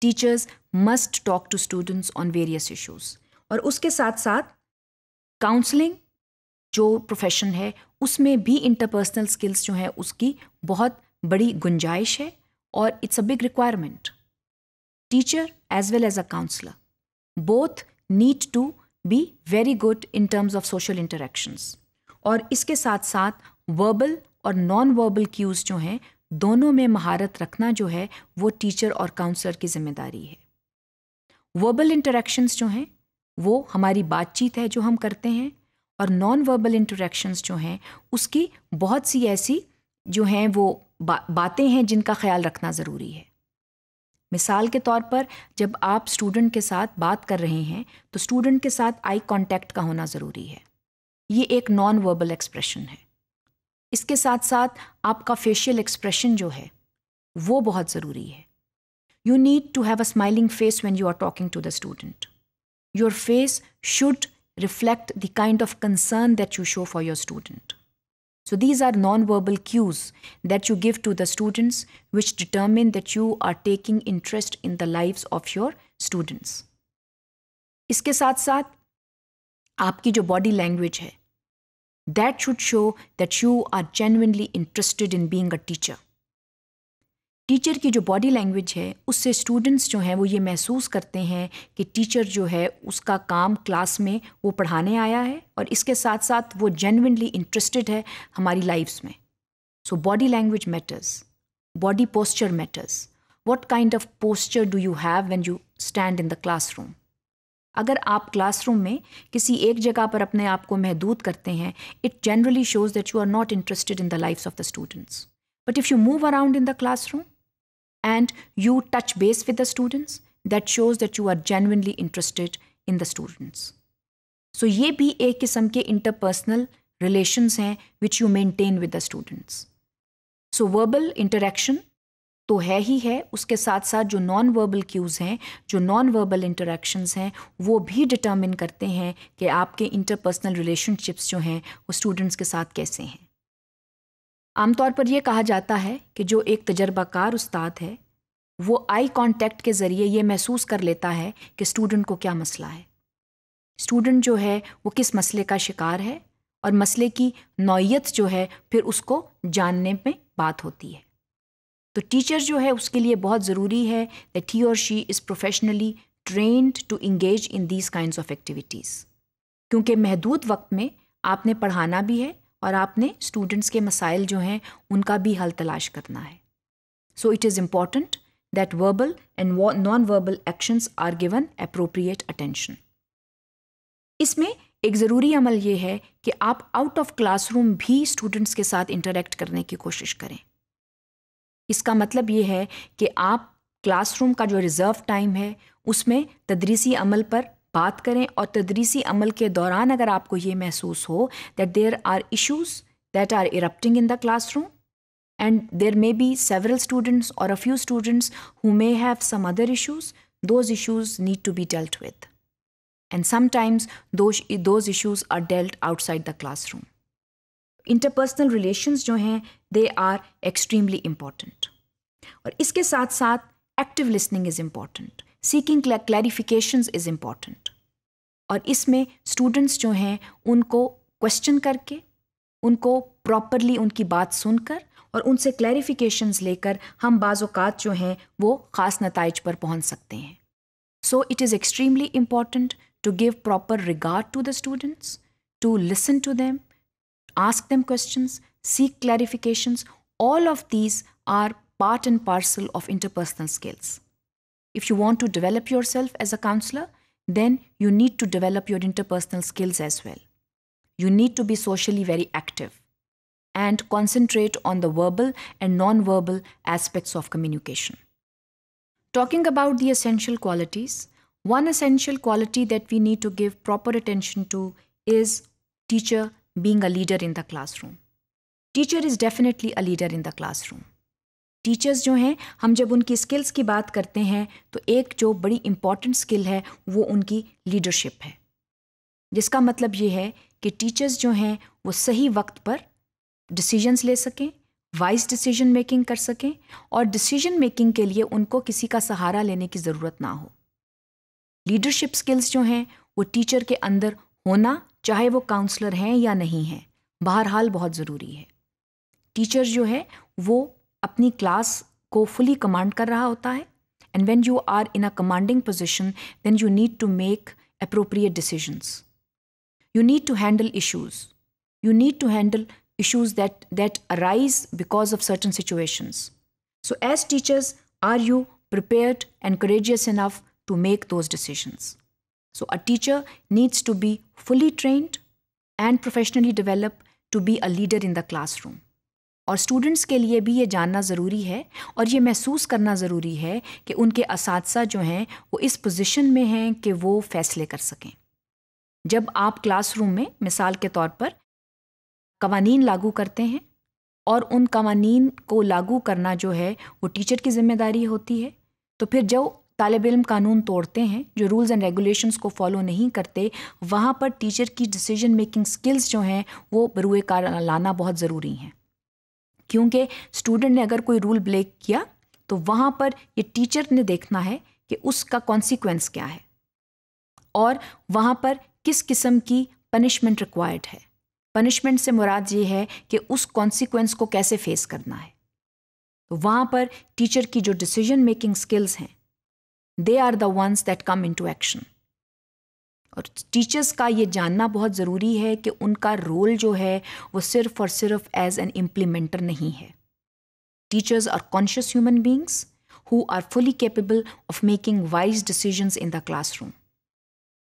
Speaker 1: Teachers must talk to students on various issues. और उसके साथ साथ counselling जो profession है उसमें भी interpersonal skills जो है उसकी बहुत बड़ी गुंजाइश है और it's a big requirement teacher as well as a counsellor both need to be very good in terms of social interactions और इसके साथ साथ वर्बल और नॉन वर्बल क्यूज़ जो हैं दोनों में महारत रखना जो है वो टीचर और काउंसलर की जिम्मेदारी है वर्बल इंटरेक्शंस जो हैं वो हमारी बातचीत है जो हम करते हैं और नॉन वर्बल इंटरेक्शंस जो हैं उसकी बहुत सी ऐसी जो हैं वो बा, बातें हैं जिनका ख्याल रखना ज़रूरी है मिसाल के तौर पर जब आप स्टूडेंट के साथ बात कर रहे हैं तो स्टूडेंट के साथ आई कांटेक्ट का होना ज़रूरी है ये एक नॉन वर्बल एक्सप्रेशन है इसके साथ साथ आपका फेशियल एक्सप्रेशन जो है वो बहुत ज़रूरी है you need to have a smiling face when you are talking to the student your face should reflect the kind of concern that you show for your student so these are non verbal cues that you give to the students which determine that you are taking interest in the life of your students इसके साथ साथ आपकी जो body language है That should show that you are genuinely interested in being a teacher. Teacher की जो body language है उससे स्टूडेंट्स जो हैं वो ये महसूस करते हैं कि टीचर जो है उसका काम क्लास में वो पढ़ाने आया है और इसके साथ साथ वो जेनविनली इंटरेस्टेड है हमारी लाइफ्स में so body language matters body posture matters what kind of posture do you have when you stand in the classroom? अगर आप क्लासरूम में किसी एक जगह पर अपने आप को महदूद करते हैं it generally shows that you are not interested in the life of the students but if you move around in the classroom and you touch base with the students that shows that you are genuinely interested in the students so ये भी एक किस्म के interpersonal relation हैं which you maintain with the students so verbal interaction तो है ही है उसके साथ साथ जो नॉन वर्बल क्यूज़ हैं जो नॉन वर्बल इंटरेक्शंस हैं वो भी डिटर्मिन करते हैं कि आपके इंटरपर्सनल रिलेशनशिप्स जो हैं वो स्टूडेंट्स के साथ कैसे हैं आमतौर पर यह कहा जाता है कि जो एक तजर्बाकार उस्ताद है वो आई कांटेक्ट के ज़रिए ये महसूस कर लेता है कि स्टूडेंट को क्या मसला है स्टूडेंट जो है वो किस मसले का शिकार है और मसले की नौीयत जो है फिर उसको जानने में बात होती है तो टीचर जो है उसके लिए बहुत ज़रूरी है दैट ही और she is professionally trained to engage in these kind of activities क्योंकि महदूद वक्त में आपने पढ़ाना भी है और आपने स्टूडेंट्स के मसाइल जो हैं उनका भी हल तलाश करना है so it is important that verbal and non verbal actions are given appropriate attention इसमें एक ज़रूरी अमल ये है कि आप आउट ऑफ क्लासरूम भी स्टूडेंट्स के साथ इंटरेक्ट करने की कोशिश करें इसका मतलब ये है कि आप क्लासरूम का जो रिज़र्व टाइम है उसमें तदरीसी अमल पर बात करें और तदरीसी अमल के दौरान अगर आपको ये महसूस हो that there are issues that are erupting in the class room and there may be several students और a few students who may have some other issues those issues need to be dealt with and sometimes those issues are dealt outside the class room interpersonal relations जो हैं they are extremely important और इसके साथ साथ active listening is important seeking clarifications is important और इसमें students जो हैं उनको क्वेश्चन करके उनको प्रॉपरली उनकी बात सुनकर और उनसे क्लैरिफिकेशंस लेकर हम बाज़ात जो हैं वो ख़ास नतज पर पहुँच सकते हैं so it is extremely important to give proper regard to the students to listen to them ask them questions, seek clarifications. All of these are part and parcel of interpersonal skills. If you want to develop yourself as a counselor, then you need to develop your interpersonal skills as well. You need to be socially very active and concentrate on the verbal and non-verbal aspects of communication. Talking about the essential qualities, one essential quality that we need to give proper attention to is teacher being a leader in the classroom. Teacher is definitely a leader in the classroom. Teachers जो हैं हम जब उनकी skills की बात करते हैं तो एक जो बड़ी important स्किल है वो उनकी लीडरशिप है जिसका मतलब ये है कि टीचर्स जो हैं वो सही वक्त पर decisions ले सकें वाइज डिसीजन मेकिंग कर सकें और डिसीजन मेकिंग के लिए उनको किसी का सहारा लेने की ज़रूरत ना हो लीडरशिप स्किल्स जो हैं वो टीचर के अंदर होना चाहे वो काउंसलर हैं या नहीं हैं बहरहाल बहुत ज़रूरी है टीचर जो है वो अपनी क्लास को फुली कमांड कर रहा होता है and when you are in a commanding position then you need to make appropriate decisions you need to handle issues you need to handle issues that that arise because of certain situations so as teachers are you prepared and courageous enough to make those decisions So a teacher needs to be fully trained and professionally developed to be a leader in the classroom. और students के लिए भी ये जानना ज़रूरी है और ये महसूस करना ज़रूरी है कि उनके इस जो हैं वो इस पोजीशन में हैं कि वो फ़ैसले कर सकें जब आप क्लासरूम में मिसाल के तौर पर कवानी लागू करते हैं और उन कवानी को लागू करना जो है वो टीचर की ज़िम्मेदारी होती है तो फिर जो तालब इम कानून तोड़ते हैं जो रूल्स एंड रेगुलेशंस को फॉलो नहीं करते वहाँ पर टीचर की डिसीजन मेकिंग स्किल्स जो हैं वो बरूए कार लाना बहुत ज़रूरी हैं क्योंकि स्टूडेंट ने अगर कोई रूल ब्रेक किया तो वहाँ पर ये टीचर ने देखना है कि उसका कॉन्सिक्वेंस क्या है और वहाँ पर किस किस्म की पनिशमेंट रिक्वायर्ड है पनिशमेंट से मुराद ये है कि उस कॉन्सिक्वेंस को कैसे फेस करना है तो वहाँ पर टीचर की जो डिसीजन मेकिंग स्किल्स हैं They are the ones that come into action. Action और टीचर्स का ये जानना बहुत ज़रूरी है कि उनका रोल जो है वो सिर्फ और सिर्फ एज एन इम्प्लीमेंटर नहीं है teachers are conscious human beings who are fully capable of making wise decisions in the classroom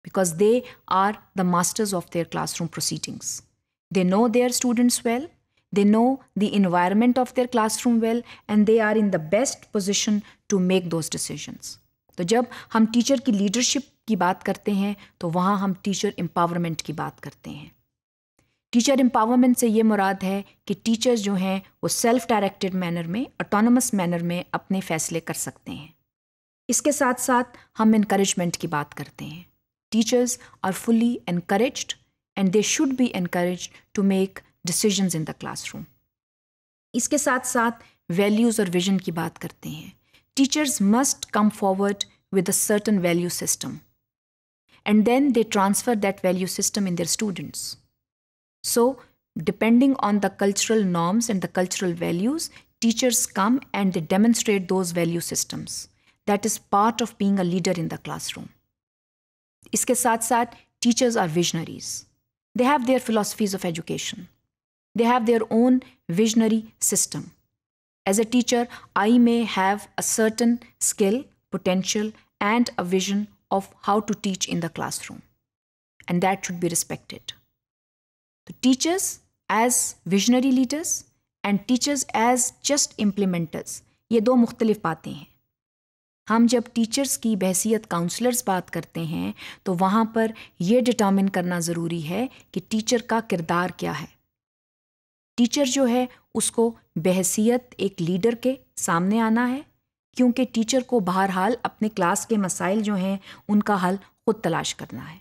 Speaker 1: because they are the masters of their classroom proceedings. They know their students well, they know the environment of their classroom well, and they are in the best position to make those decisions. तो जब हम teacher की leadership की बात करते हैं तो वहाँ हम टीचर एम्पावरमेंट की बात करते हैं टीचर एम्पावरमेंट से ये मुराद है कि टीचर्स जो हैं वो सेल्फ डायरेक्टेड मैनर में ऑटोनमस मैनर में अपने फैसले कर सकते हैं इसके साथ साथ हम इनक्रेजमेंट की बात करते हैं teachers are fully encourage and they should be encourage to make decision in the classroom इसके साथ साथ वैल्यूज़ और विजन की बात करते हैं teachers must come forward with a certain value system. And then they transfer that value system in their students. So, depending on the cultural norms and the cultural values, teachers come and they demonstrate those value systems. That is part of being a leader in the classroom. Iske saath saath teachers are visionaries. They have their philosophies of education. They have their own visionary system. As a teacher, I may have a certain skill, potential, and a vision of how to teach in the classroom. And that should be respected. The teachers as visionary leaders and teachers as just implementers ये दो मुख्तलिफ बातें हैं हम जब teachers की बहसीत counsellors बात करते हैं तो वहाँ पर यह डिटर्मिन करना ज़रूरी है कि टीचर का किरदार क्या है टीचर जो है उसको बहसीत एक लीडर के सामने आना है क्योंकि टीचर को बहरहाल अपने क्लास के मसाइल जो हैं उनका हल खुद तलाश करना है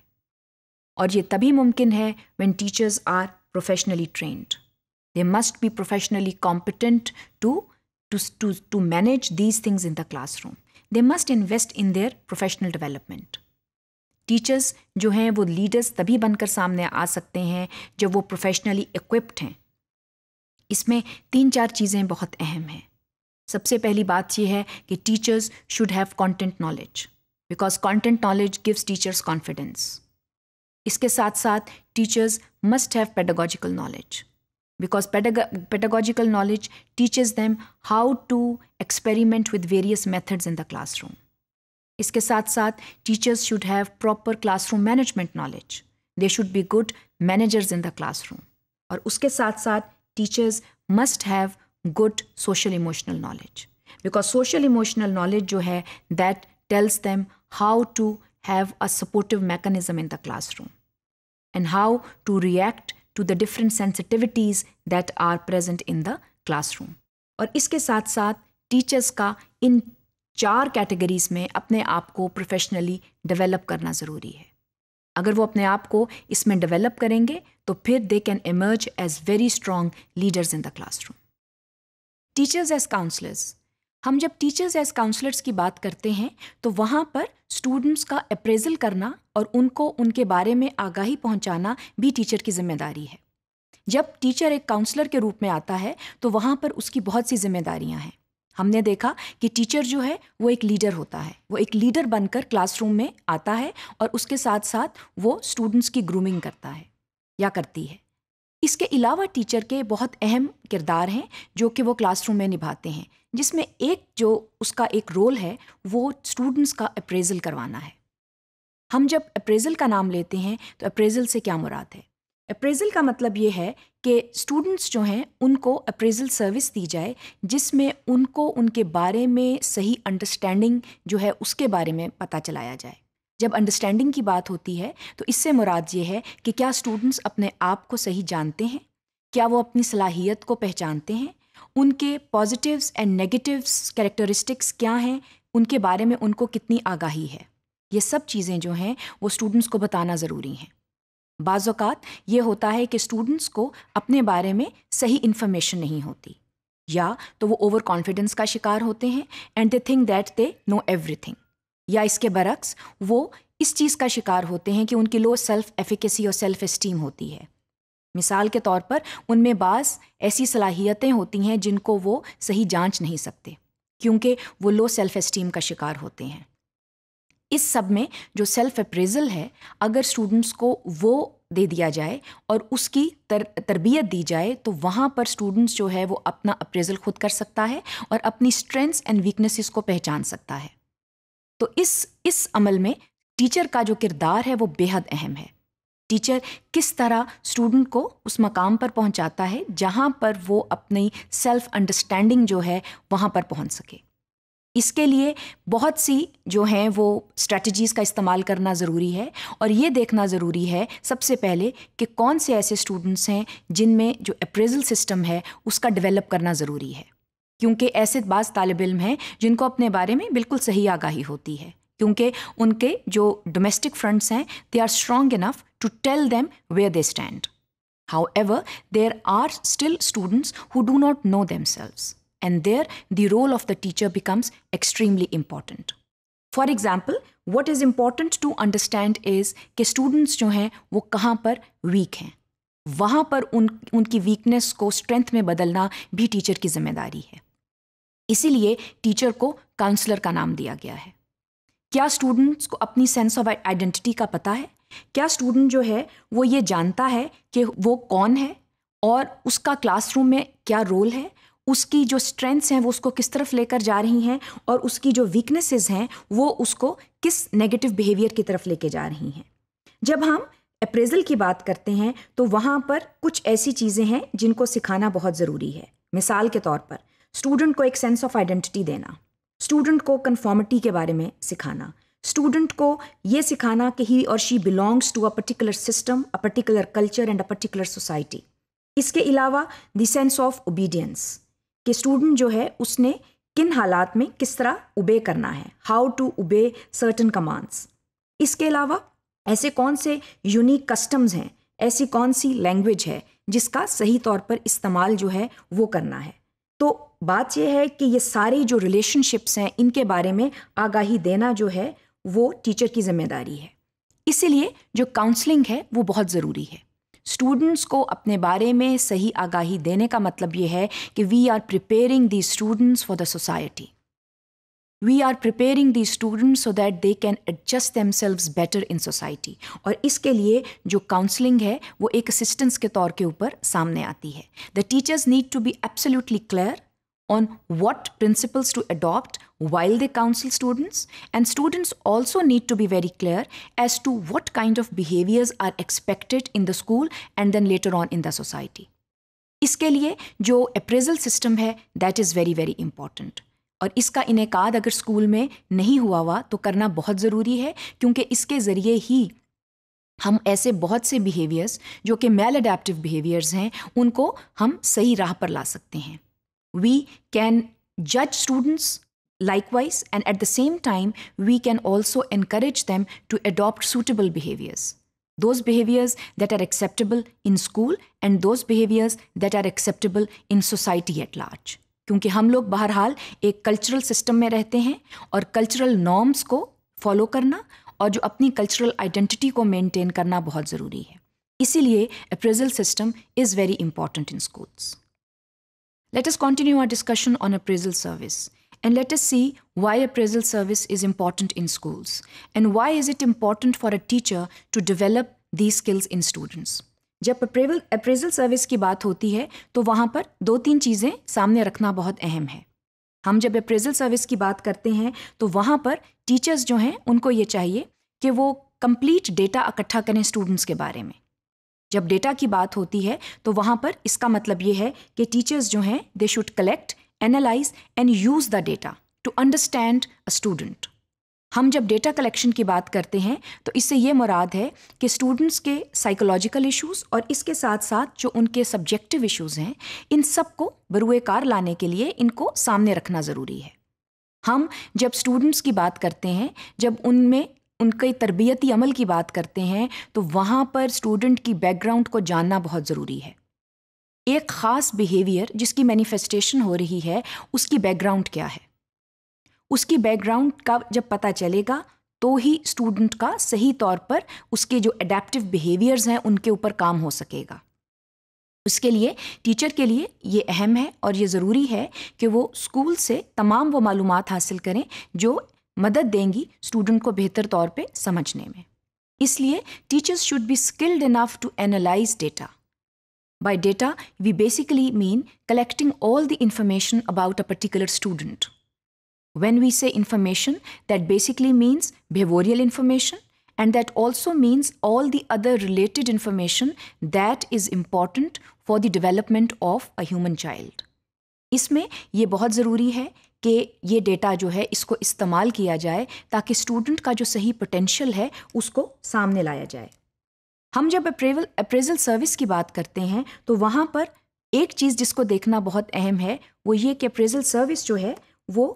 Speaker 1: और ये तभी मुमकिन है when teachers are professionally trained they must be professionally competent to to to to manage these things in the room they must invest in their professional development teachers जो हैं वो लीडर्स तभी बनकर सामने आ सकते हैं जब वो प्रोफेशनली इक्विप्ड हैं इसमें तीन चार चीज़ें बहुत अहम हैं सबसे पहली बात यह है कि teachers should have content knowledge because content knowledge gives teachers confidence इसके साथ साथ teachers must have pedagogical knowledge because pedagogical knowledge teachers them how to experiment with various methods in the classroom इसके साथ साथ teachers should have proper classroom management knowledge they should be good managers in the classroom और उसके साथ साथ teachers must have good social emotional knowledge because social emotional knowledge जो है that tells them how to have a supportive mechanism in the class room and how to react to the different sensitivities that are present in the class room और इसके साथ साथ teachers का इन चार categories में अपने आप को प्रोफेशनली डेवलप करना ज़रूरी है अगर वो अपने आप को इसमें डेवलप करेंगे तो फिर they can emerge as very strong leaders in the classroom teachers as counsellors हम जब टीचर्स एज काउंसलर्स की बात करते हैं तो वहाँ पर स्टूडेंट्स का अप्रेजल करना और उनको उनके बारे में आगाही पहुँचाना भी टीचर की जिम्मेदारी है जब टीचर एक काउंसलर के रूप में आता है तो वहाँ पर उसकी बहुत सी जिम्मेदारियाँ हैं हमने देखा कि टीचर जो है वो एक लीडर होता है वो एक लीडर बनकर क्लासरूम में आता है और उसके साथ साथ वो स्टूडेंट्स की ग्रूमिंग करता है या करती है इसके अलावा टीचर के बहुत अहम किरदार हैं जो कि वो क्लासरूम में निभाते हैं जिसमें एक जो उसका एक रोल है वो स्टूडेंट्स का अप्रेजल करवाना है हम जब अप्रेजल का नाम लेते हैं तो अप्रेजल से क्या मुराद है अप्रेज़ल का मतलब ये है कि स्टूडेंट्स जो हैं उनको अप्रेज़ल सर्विस दी जाए जिसमें उनको उनके बारे में सही अंडरस्टैंडिंग जो है उसके बारे में पता चलाया जाए जब अंडरस्टैंडिंग की बात होती है तो इससे मुराद ये है कि क्या स्टूडेंट्स अपने आप को सही जानते हैं क्या वो अपनी सलाहियत को पहचानते हैं उनके पॉजिटिव्स एंड नेगेटिव्स कैरेक्टरिस्टिक्स क्या हैं उनके बारे में उनको कितनी आगाही है ये सब चीज़ें जो हैं वो स्टूडेंट्स को बताना ज़रूरी हैं बाज़ात ये होता है कि स्टूडेंट्स को अपने बारे में सही इन्फॉर्मेशन नहीं होती या तो वो ओवर कॉन्फिडेंस का शिकार होते हैं and they think that they know everything या इसके बरक्स वो इस चीज़ का शिकार होते हैं कि उनकी लो सेल्फ एफिकेसी और सेल्फ इस्टीम होती है मिसाल के तौर पर उनमें बाज़ ऐसी सलाहियतें होती हैं जिनको वो सही जांच नहीं सकते क्योंकि वो लो सेल्फ इस्टीम का शिकार होते हैं इस सब में जो सेल्फ अप्रेजल है अगर स्टूडेंट्स को वो दे दिया जाए और उसकी तर, तरबियत दी जाए तो वहाँ पर स्टूडेंट्स जो है वो अपना अप्रेजल खुद कर सकता है और अपनी स्ट्रेंथ्स एंड वीकनेसेस को पहचान सकता है तो इस इस अमल में टीचर का जो किरदार है वो बेहद अहम है टीचर किस तरह स्टूडेंट को उस मकाम पर पहुंचाता है जहां पर वो अपनी सेल्फ अंडरस्टैंडिंग जो है वहां पर पहुंच सके इसके लिए बहुत सी जो हैं वो स्ट्रेटजीज का इस्तेमाल करना ज़रूरी है और ये देखना ज़रूरी है सबसे पहले कि कौन से ऐसे स्टूडेंट्स हैं जिनमें जो अप्रेजल सिस्टम है उसका डेवलप करना ज़रूरी है क्योंकि ऐसे बाज़ तालब इम हैं जिनको अपने बारे में बिल्कुल सही आगाही होती है क्योंकि उनके जो डोमेस्टिक फ्रंट्स हैं they are strong enough to tell them where they stand however there are still students who do not know themselves And there, the role of the teacher becomes extremely important. For example what is important to understand is कि students जो हैं वो कहाँ पर week हैं वहाँ पर उन उनकी वीकनेस को स्ट्रेंथ में बदलना भी टीचर की जिम्मेदारी है इसीलिए टीचर को काउंसलर का नाम दिया गया है क्या स्टूडेंट्स को अपनी सेंस ऑफ आइडेंटिटी का पता है क्या स्टूडेंट जो है वो ये जानता है कि वो कौन है और उसका क्लासरूम में क्या रोल है उसकी जो स्ट्रेंथ्स हैं वो उसको किस तरफ लेकर जा रही हैं और उसकी जो वीकनेसेस हैं वो उसको किस नेगेटिव बिहेवियर की तरफ लेके जा रही हैं जब हम अप्रेजल की बात करते हैं तो वहाँ पर कुछ ऐसी चीज़ें हैं जिनको सिखाना बहुत ज़रूरी है मिसाल के तौर पर स्टूडेंट को एक सेंस ऑफ आइडेंटिटी देना स्टूडेंट को कन्फॉर्मिटी के बारे में सिखाना स्टूडेंट को ये सिखाना कि ही और she belongs to a particular system a particular culture and a particular society इसके अलावा द सेंस ऑफ ओबीडियंस कि स्टूडेंट जो है उसने किन हालात में किस तरह उबे करना है how to obey certain commands इसके अलावा ऐसे कौन से यूनिक कस्टम्स हैं ऐसी कौन सी लैंग्वेज है जिसका सही तौर पर इस्तेमाल जो है वो करना है तो बात यह है कि ये सारे जो रिलेशनशिप्स हैं इनके बारे में आगाही देना जो है वो टीचर की जिम्मेदारी है इसीलिए जो काउंसलिंग है वो बहुत ज़रूरी है स्टूडेंट्स को अपने बारे में सही आगाही देने का मतलब ये है कि we are preparing the students for the society we are preparing the students so that they can adjust themselves better in society और इसके लिए जो काउंसलिंग है वो एक असिस्टेंस के तौर के ऊपर सामने आती है the teachers need to be absolutely clear on what principles to adopt while they counsel students, and students also need to be very clear as to what kind of behaviors are expected in the school and then later on in the society. इसके लिए जो appraisal system है that is very very important और इसका इनका अगर school में नहीं हुआ हुआ तो करना बहुत ज़रूरी है क्योंकि इसके ज़रिए ही हम ऐसे बहुत से बिहेवियर्स जो कि मेल अडेप्टिव बिहेवियर्स हैं उनको हम सही राह पर ला सकते हैं we can judge students likewise, and at the same time, we can also encourage them to adopt suitable behaviors. Those behaviors that are acceptable in school and those behaviors that are acceptable in society at large. क्योंकि हम लोग बहरहाल एक cultural system में रहते हैं और cultural norms को फॉलो करना और जो अपनी कल्चरल आइडेंटिटी को मेंटेन करना बहुत ज़रूरी है इसीलिए appraisal system is very important in schools Let us continue our discussion on appraisal service and let us see why appraisal service is important in schools and why is it important for a teacher to develop these skills in students. जब अप्रेवल appraisal service की बात होती है तो वहाँ पर दो तीन चीज़ें सामने रखना बहुत अहम है हम जब अप्रेजल सर्विस की बात करते हैं तो वहाँ पर टीचर्स जो हैं उनको ये चाहिए कि वो कंप्लीट डेटा इकट्ठा करें स्टूडेंट्स के बारे में जब डेटा की बात होती है तो वहाँ पर इसका मतलब ये है कि टीचर्स जो हैं they should collect analyse and use the data to understand a student हम जब डेटा कलेक्शन की बात करते हैं तो इससे ये मुराद है कि स्टूडेंट्स के साइकोलॉजिकल इश्यूज और इसके साथ साथ जो उनके सब्जेक्टिव इश्यूज हैं इन सब को बरुए कार लाने के लिए इनको सामने रखना ज़रूरी है हम जब स्टूडेंट्स की बात करते हैं जब उनमें उनके तरबियती अमल की बात करते हैं तो वहाँ पर स्टूडेंट की बैकग्राउंड को जानना बहुत ज़रूरी है एक ख़ास बिहेवियर जिसकी मैनिफेस्टेशन हो रही है उसकी बैकग्राउंड क्या है उसकी बैकग्राउंड का जब पता चलेगा तो ही स्टूडेंट का सही तौर पर उसके जो अडेप्टिव बिहेवियर्स हैं उनके ऊपर काम हो सकेगा उसके लिए टीचर के लिए ये अहम है और ये ज़रूरी है कि वो स्कूल से तमाम वो मालूम हासिल करें जो मदद देंगी स्टूडेंट को बेहतर तौर पे समझने में इसलिए teachers should be skilled enough to analyse data by data we basically mean collecting all the information about a particular student when we say information that basically means behavioural information and that also means all the other related information that is important for the development of a human child इसमें यह बहुत जरूरी है कि ये data जो है इसको इस्तेमाल किया जाए ताकि स्टूडेंट का जो सही पोटेंशियल है उसको सामने लाया जाए हम जब अप्रेवल अप्रेजल सर्विस की बात करते हैं तो वहाँ पर एक चीज़ जिसको देखना बहुत अहम है वो ये कि अप्रेजल सर्विस जो है वो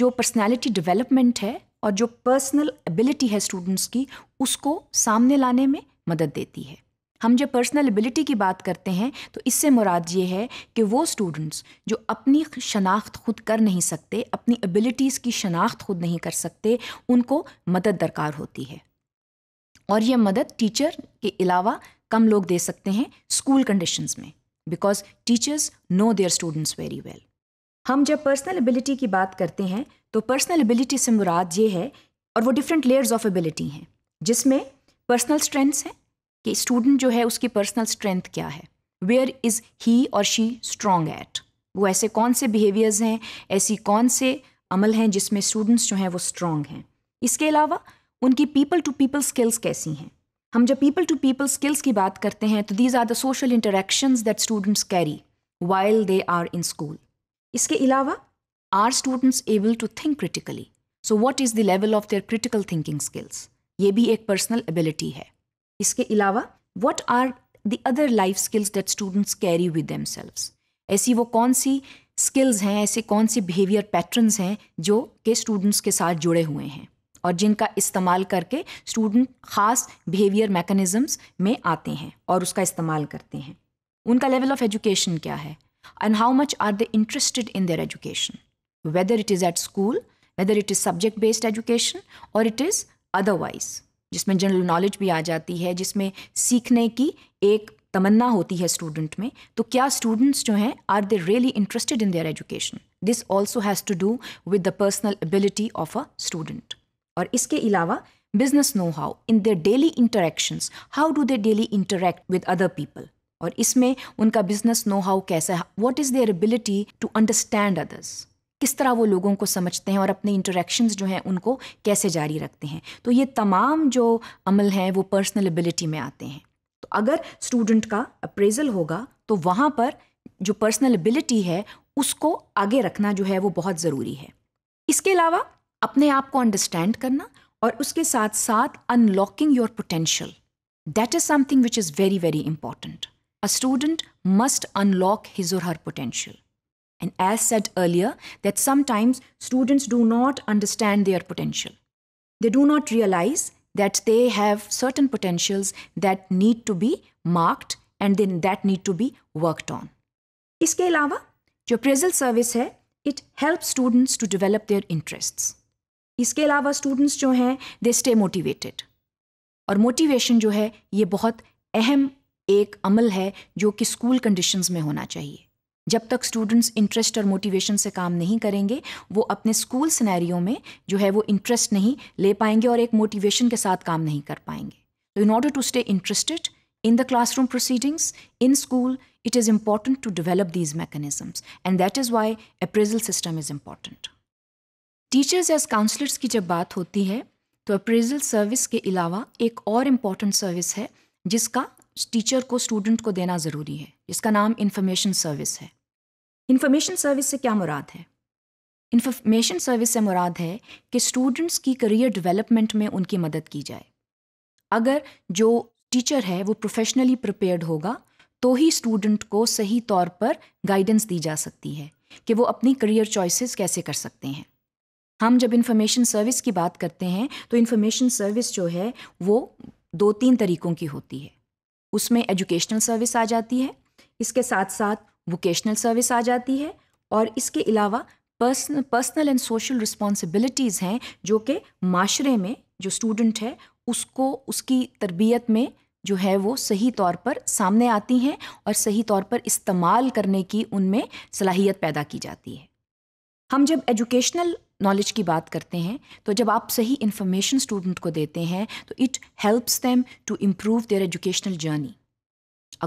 Speaker 1: जो पर्सनैलिटी डेवलपमेंट है और जो पर्सनल एबिलिटी है स्टूडेंट्स की उसको सामने लाने में मदद देती है हम जब पर्सनल एबिलिटी की बात करते हैं तो इससे मुराद ये है कि वो स्टूडेंट्स जो अपनी शनाख्त खुद कर नहीं सकते अपनी एबिलिटीज़ की शनाख्त खुद नहीं कर सकते उनको मदद दरकार होती है और ये मदद टीचर के अलावा कम लोग दे सकते हैं स्कूल कंडीशंस में because teachers know their students very well हम जब पर्सनल एबिलिटी की बात करते हैं तो पर्सनल एबिलिटी से मुराद ये है और वो डिफरेंट लेयर्स ऑफ एबिलिटी हैं जिसमें पर्सनल स्ट्रेंथ्स हैं कि स्टूडेंट जो है उसकी पर्सनल स्ट्रेंथ क्या है वेयर इज़ ही और शी स्ट्रॉन्ग एट वो ऐसे कौन से बिहेवियर्स हैं ऐसी कौन से अमल हैं जिसमें स्टूडेंट्स जो हैं वो स्ट्रॉन्ग हैं इसके अलावा उनकी पीपल टू पीपल स्किल्स कैसी हैं हम जब पीपल टू पीपल स्किल्स की बात करते हैं तो these are the social interaction that students carry while they are in school इसके अलावा are students able to think critically so what is the level of their critical thinking skills ये भी एक पर्सनल एबिलिटी है इसके अलावा what are the other life skills that students carry with them ऐसी वो कौन सी स्किल्स हैं ऐसे कौन से बिहेवियर पैटर्न्स हैं जो के स्टूडेंट्स के साथ जुड़े हुए हैं और जिनका इस्तेमाल करके स्टूडेंट ख़ास बिहेवियर मैकेनिज़म्स में आते हैं और उसका इस्तेमाल करते हैं उनका लेवल ऑफ एजुकेशन क्या है and how much are they interested in their education whether it is at school whether it is subject based education और इट इज़ अदरवाइज़ जिसमें जनरल नॉलेज भी आ जाती है जिसमें सीखने की एक तमन्ना होती है स्टूडेंट में तो क्या स्टूडेंट्स जो हैं are they really interested in their education this also has to do with the personal ability of a student और इसके अलावा business know how in their daily interactions how do they daily interact with other people और इसमें उनका business know how कैसा है what is their ability to understand others किस तरह वो लोगों को समझते हैं और अपने इंटरेक्शंस जो हैं उनको कैसे जारी रखते हैं तो ये तमाम जो अमल हैं वो पर्सनल एबिलिटी में आते हैं तो अगर स्टूडेंट का अप्रेजल होगा तो वहाँ पर जो पर्सनल एबिलिटी है उसको आगे रखना जो है वो बहुत ज़रूरी है इसके अलावा अपने आप को अंडरस्टैंड करना और उसके साथ साथ unlocking your potential that is something which is very very important a student must unlock his और her potential And as said earlier, that sometimes students do not understand their potential. They do not realize that they have certain potentials that need to be marked and then that need to be worked on. Iske ilawa, jo appraisal service hai, it helps students to develop their interests. Iske ilawa, students jo हैं they stay motivated. Aur motivation jo hai, ye bahut ahem ek amal hai jo ki school conditions mein hona chahiye. जब तक students interest और motivation से काम नहीं करेंगे वो अपने स्कूल सिनेरियो में जो है वो इंटरेस्ट नहीं ले पाएंगे और एक मोटिवेशन के साथ काम नहीं कर पाएंगे तो in order to stay interested the class classroom proceedings in school it is important to develop these mechanisms. And that is why appraisal system is important teachers as counsellors की जब बात होती है तो अप्रेजल सर्विस के अलावा एक और इम्पॉर्टेंट सर्विस है जिसका टीचर को स्टूडेंट को देना ज़रूरी है जिसका नाम इन्फॉर्मेशन सर्विस है इन्फॉर्मेशन सर्विस से क्या मुराद है इन्फॉर्मेशन सर्विस से मुराद है कि स्टूडेंट्स की करियर डेवलपमेंट में उनकी मदद की जाए अगर जो टीचर है वो प्रोफेशनली प्रिपेयर्ड होगा तो ही स्टूडेंट को सही तौर पर गाइडेंस दी जा सकती है कि वो अपनी करियर चॉइसेस कैसे कर सकते हैं हम जब इंफॉर्मेशन सर्विस की बात करते हैं तो इंफॉर्मेशन सर्विस जो है वो दो तीन तरीक़ों की होती है उसमें एजुकेशनल सर्विस आ जाती है इसके साथ साथ वोकेशनल सर्विस आ जाती है और इसके अलावा person personal and social responsibilities हैं जो कि माशरे में जो स्टूडेंट है उसको उसकी तरबियत में जो है वो सही तौर पर सामने आती हैं और सही तौर पर इस्तेमाल करने की उनमें सलाहियत पैदा की जाती है हम जब एजुकेशनल नॉलेज की बात करते हैं तो जब आप सही इन्फॉर्मेशन स्टूडेंट को देते हैं तो it helps them to improve their educational journey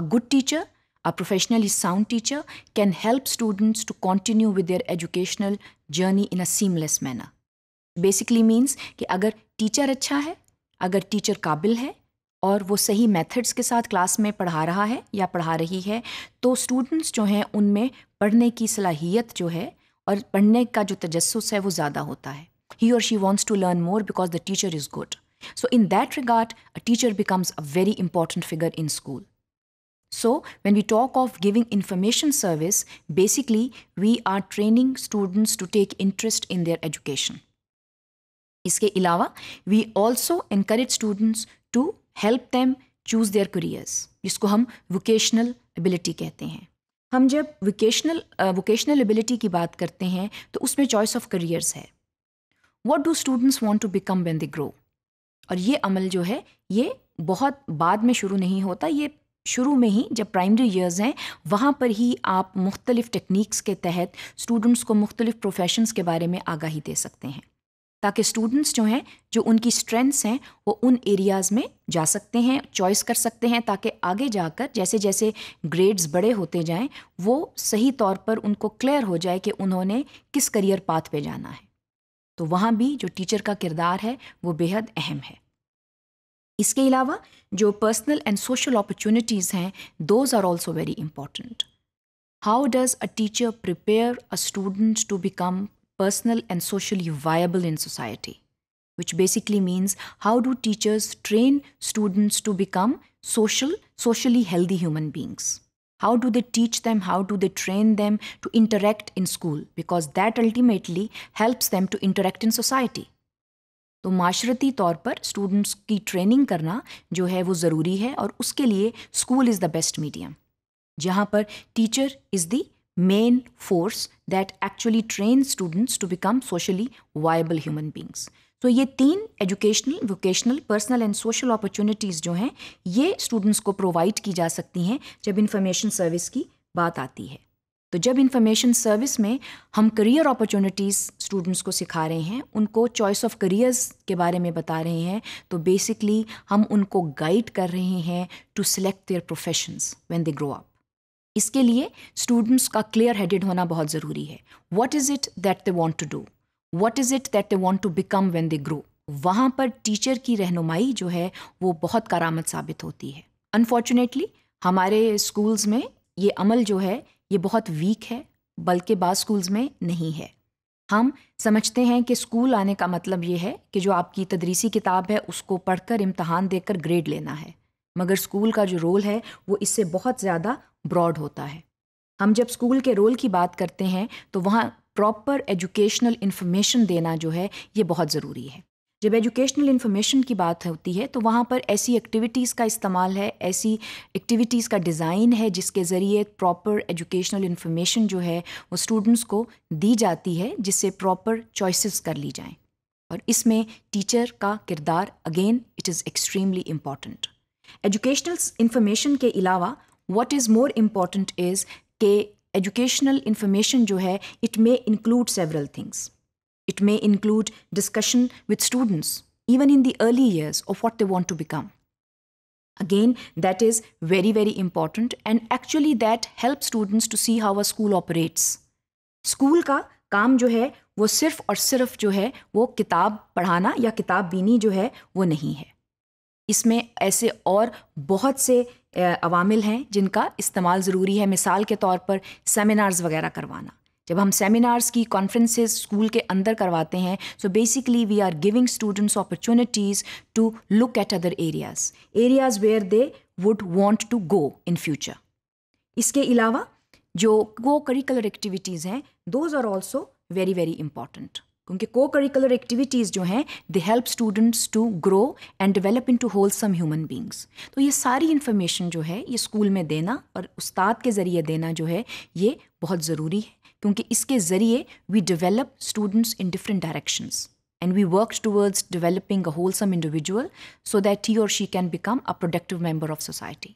Speaker 1: a good teacher A professionally sound teacher can help students to continue with their educational journey in a seamless manner. Basically means कि अगर teacher अच्छा है अगर teacher काबिल है और वो सही मेथड्स के साथ क्लास में पढ़ा रहा है या पढ़ा रही है तो स्टूडेंट्स जो हैं उनमें पढ़ने की सलाहियत जो है और पढ़ने का जो तजस्स है वो ज़्यादा होता है ही और she wants to learn more because the teacher is good so in that regard a teacher becomes a very important figure in school So when we talk of giving information service, basically we are training students to take interest in their education. इसके अलावा we also encourage students to help them choose their careers. जिसको हम vocational ability कहते हैं हम जब vocational uh, vocational ability की बात करते हैं तो उसमें choice of careers है What do students want to become when they grow? और ये अमल जो है ये बहुत बाद में शुरू नहीं होता ये शुरू में ही जब प्राइमरी ईयर्स हैं वहाँ पर ही आप मुख्तलिफ़ टेक्निक्स के तहत स्टूडेंट्स को मुख्तलिफ़ प्रोफेशंस के बारे में आगाही दे सकते हैं ताकि स्टूडेंट्स जो हैं जो उनकी स्ट्रेंथ्स हैं वो उन एरियाज़ में जा सकते हैं चॉइस कर सकते हैं ताकि आगे जाकर जैसे जैसे ग्रेड्स बड़े होते जाएं वो सही तौर पर उनको क्लियर हो जाए कि उन्होंने किस करियर पाथ पे जाना है तो वहाँ भी जो टीचर का किरदार है वो बेहद अहम है इसके अलावा जो पर्सनल एंड सोशल अपॉर्चुनिटीज हैं those are also very important how does a teacher prepare a student to become personal and socially viable in society which basically means how do teachers train students to become social socially healthy human beings how do they teach them how do they train them to interact in school because that ultimately helps them to interact in society तो माशरती तौर पर students की training करना जो है वो ज़रूरी है और उसके लिए school is the best medium जहाँ पर teacher is the main force that actually train students to become socially viable human beings तो ये तीन educational vocational personal and social opportunities जो हैं ये स्टूडेंट्स को प्रोवाइड की जा सकती हैं जब इंफॉर्मेशन सर्विस की बात आती है तो जब इंफॉर्मेशन सर्विस में हम करियर अपॉर्चुनिटीज़ स्टूडेंट्स को सिखा रहे हैं उनको चॉइस ऑफ करियर्स के बारे में बता रहे हैं तो बेसिकली हम उनको गाइड कर रहे हैं to select their professions when they grow up इसके लिए स्टूडेंट्स का क्लियर हेडेड होना बहुत ज़रूरी है what is it that they want to do what is it that they want to become when they grow वहाँ पर टीचर की रहनुमाई जो है वो बहुत कारामद साबित होती है अनफॉर्चुनेटली हमारे स्कूल्स में ये अमल जो है ये बहुत वीक है बल्कि बाद स्कूल्स में नहीं है हम समझते हैं कि स्कूल आने का मतलब ये है कि जो आपकी तदरीसी किताब है उसको पढ़कर इम्तहान देकर ग्रेड लेना है मगर स्कूल का जो रोल है वो इससे बहुत ज़्यादा ब्रॉड होता है हम जब स्कूल के रोल की बात करते हैं तो वहाँ प्रॉपर एजुकेशनल इन्फॉर्मेशन देना जो है ये बहुत ज़रूरी है जब एजुकेशनल इन्फॉर्मेशन की बात होती है तो वहाँ पर ऐसी एक्टिविटीज़ का इस्तेमाल है ऐसी एक्टिविटीज़ का डिज़ाइन है जिसके ज़रिए प्रॉपर एजुकेशनल इन्फॉर्मेशन जो है वो स्टूडेंट्स को दी जाती है जिससे प्रॉपर चॉइसेस कर ली जाएं और इसमें टीचर का किरदार again it is extremely important educational information के अलावा what is more important is के एजुकेशनल इन्फॉर्मेशन जो है it may include several things It may include discussion with students, even in the early years, of what they want to become. Again, that is very, very important, and actually, that helps students to see how a school operates. School ka kaam jo hai, wo sirf aur sirf jo hai, wo kitab padhana ya kitab बीनी jo hai, wo nahi hai. इसमें ऐसे और बहुत से अवामिल हैं जिनका इस्तेमाल ज़रूरी है मिसाल के तौर पर सेमिनार्स वगैरह करवाना जब हम सेमिनार्स की कॉन्फ्रेंसेस स्कूल के अंदर करवाते हैं so basically we are giving students opportunities to look at other areas areas where they would want to go in future इसके अलावा जो को करिकुलर एक्टिविटीज़ हैं those are also very very important क्योंकि co curricular activities जो हैं they help students to grow and develop into some human beings तो ये सारी इन्फॉर्मेशन जो है ये स्कूल में देना और उस्ताद के ज़रिए देना जो है ये बहुत ज़रूरी है क्योंकि इसके ज़रिए we develop students in different directions and we work towards developing a wholesome individual so that he or she can become a productive member of society.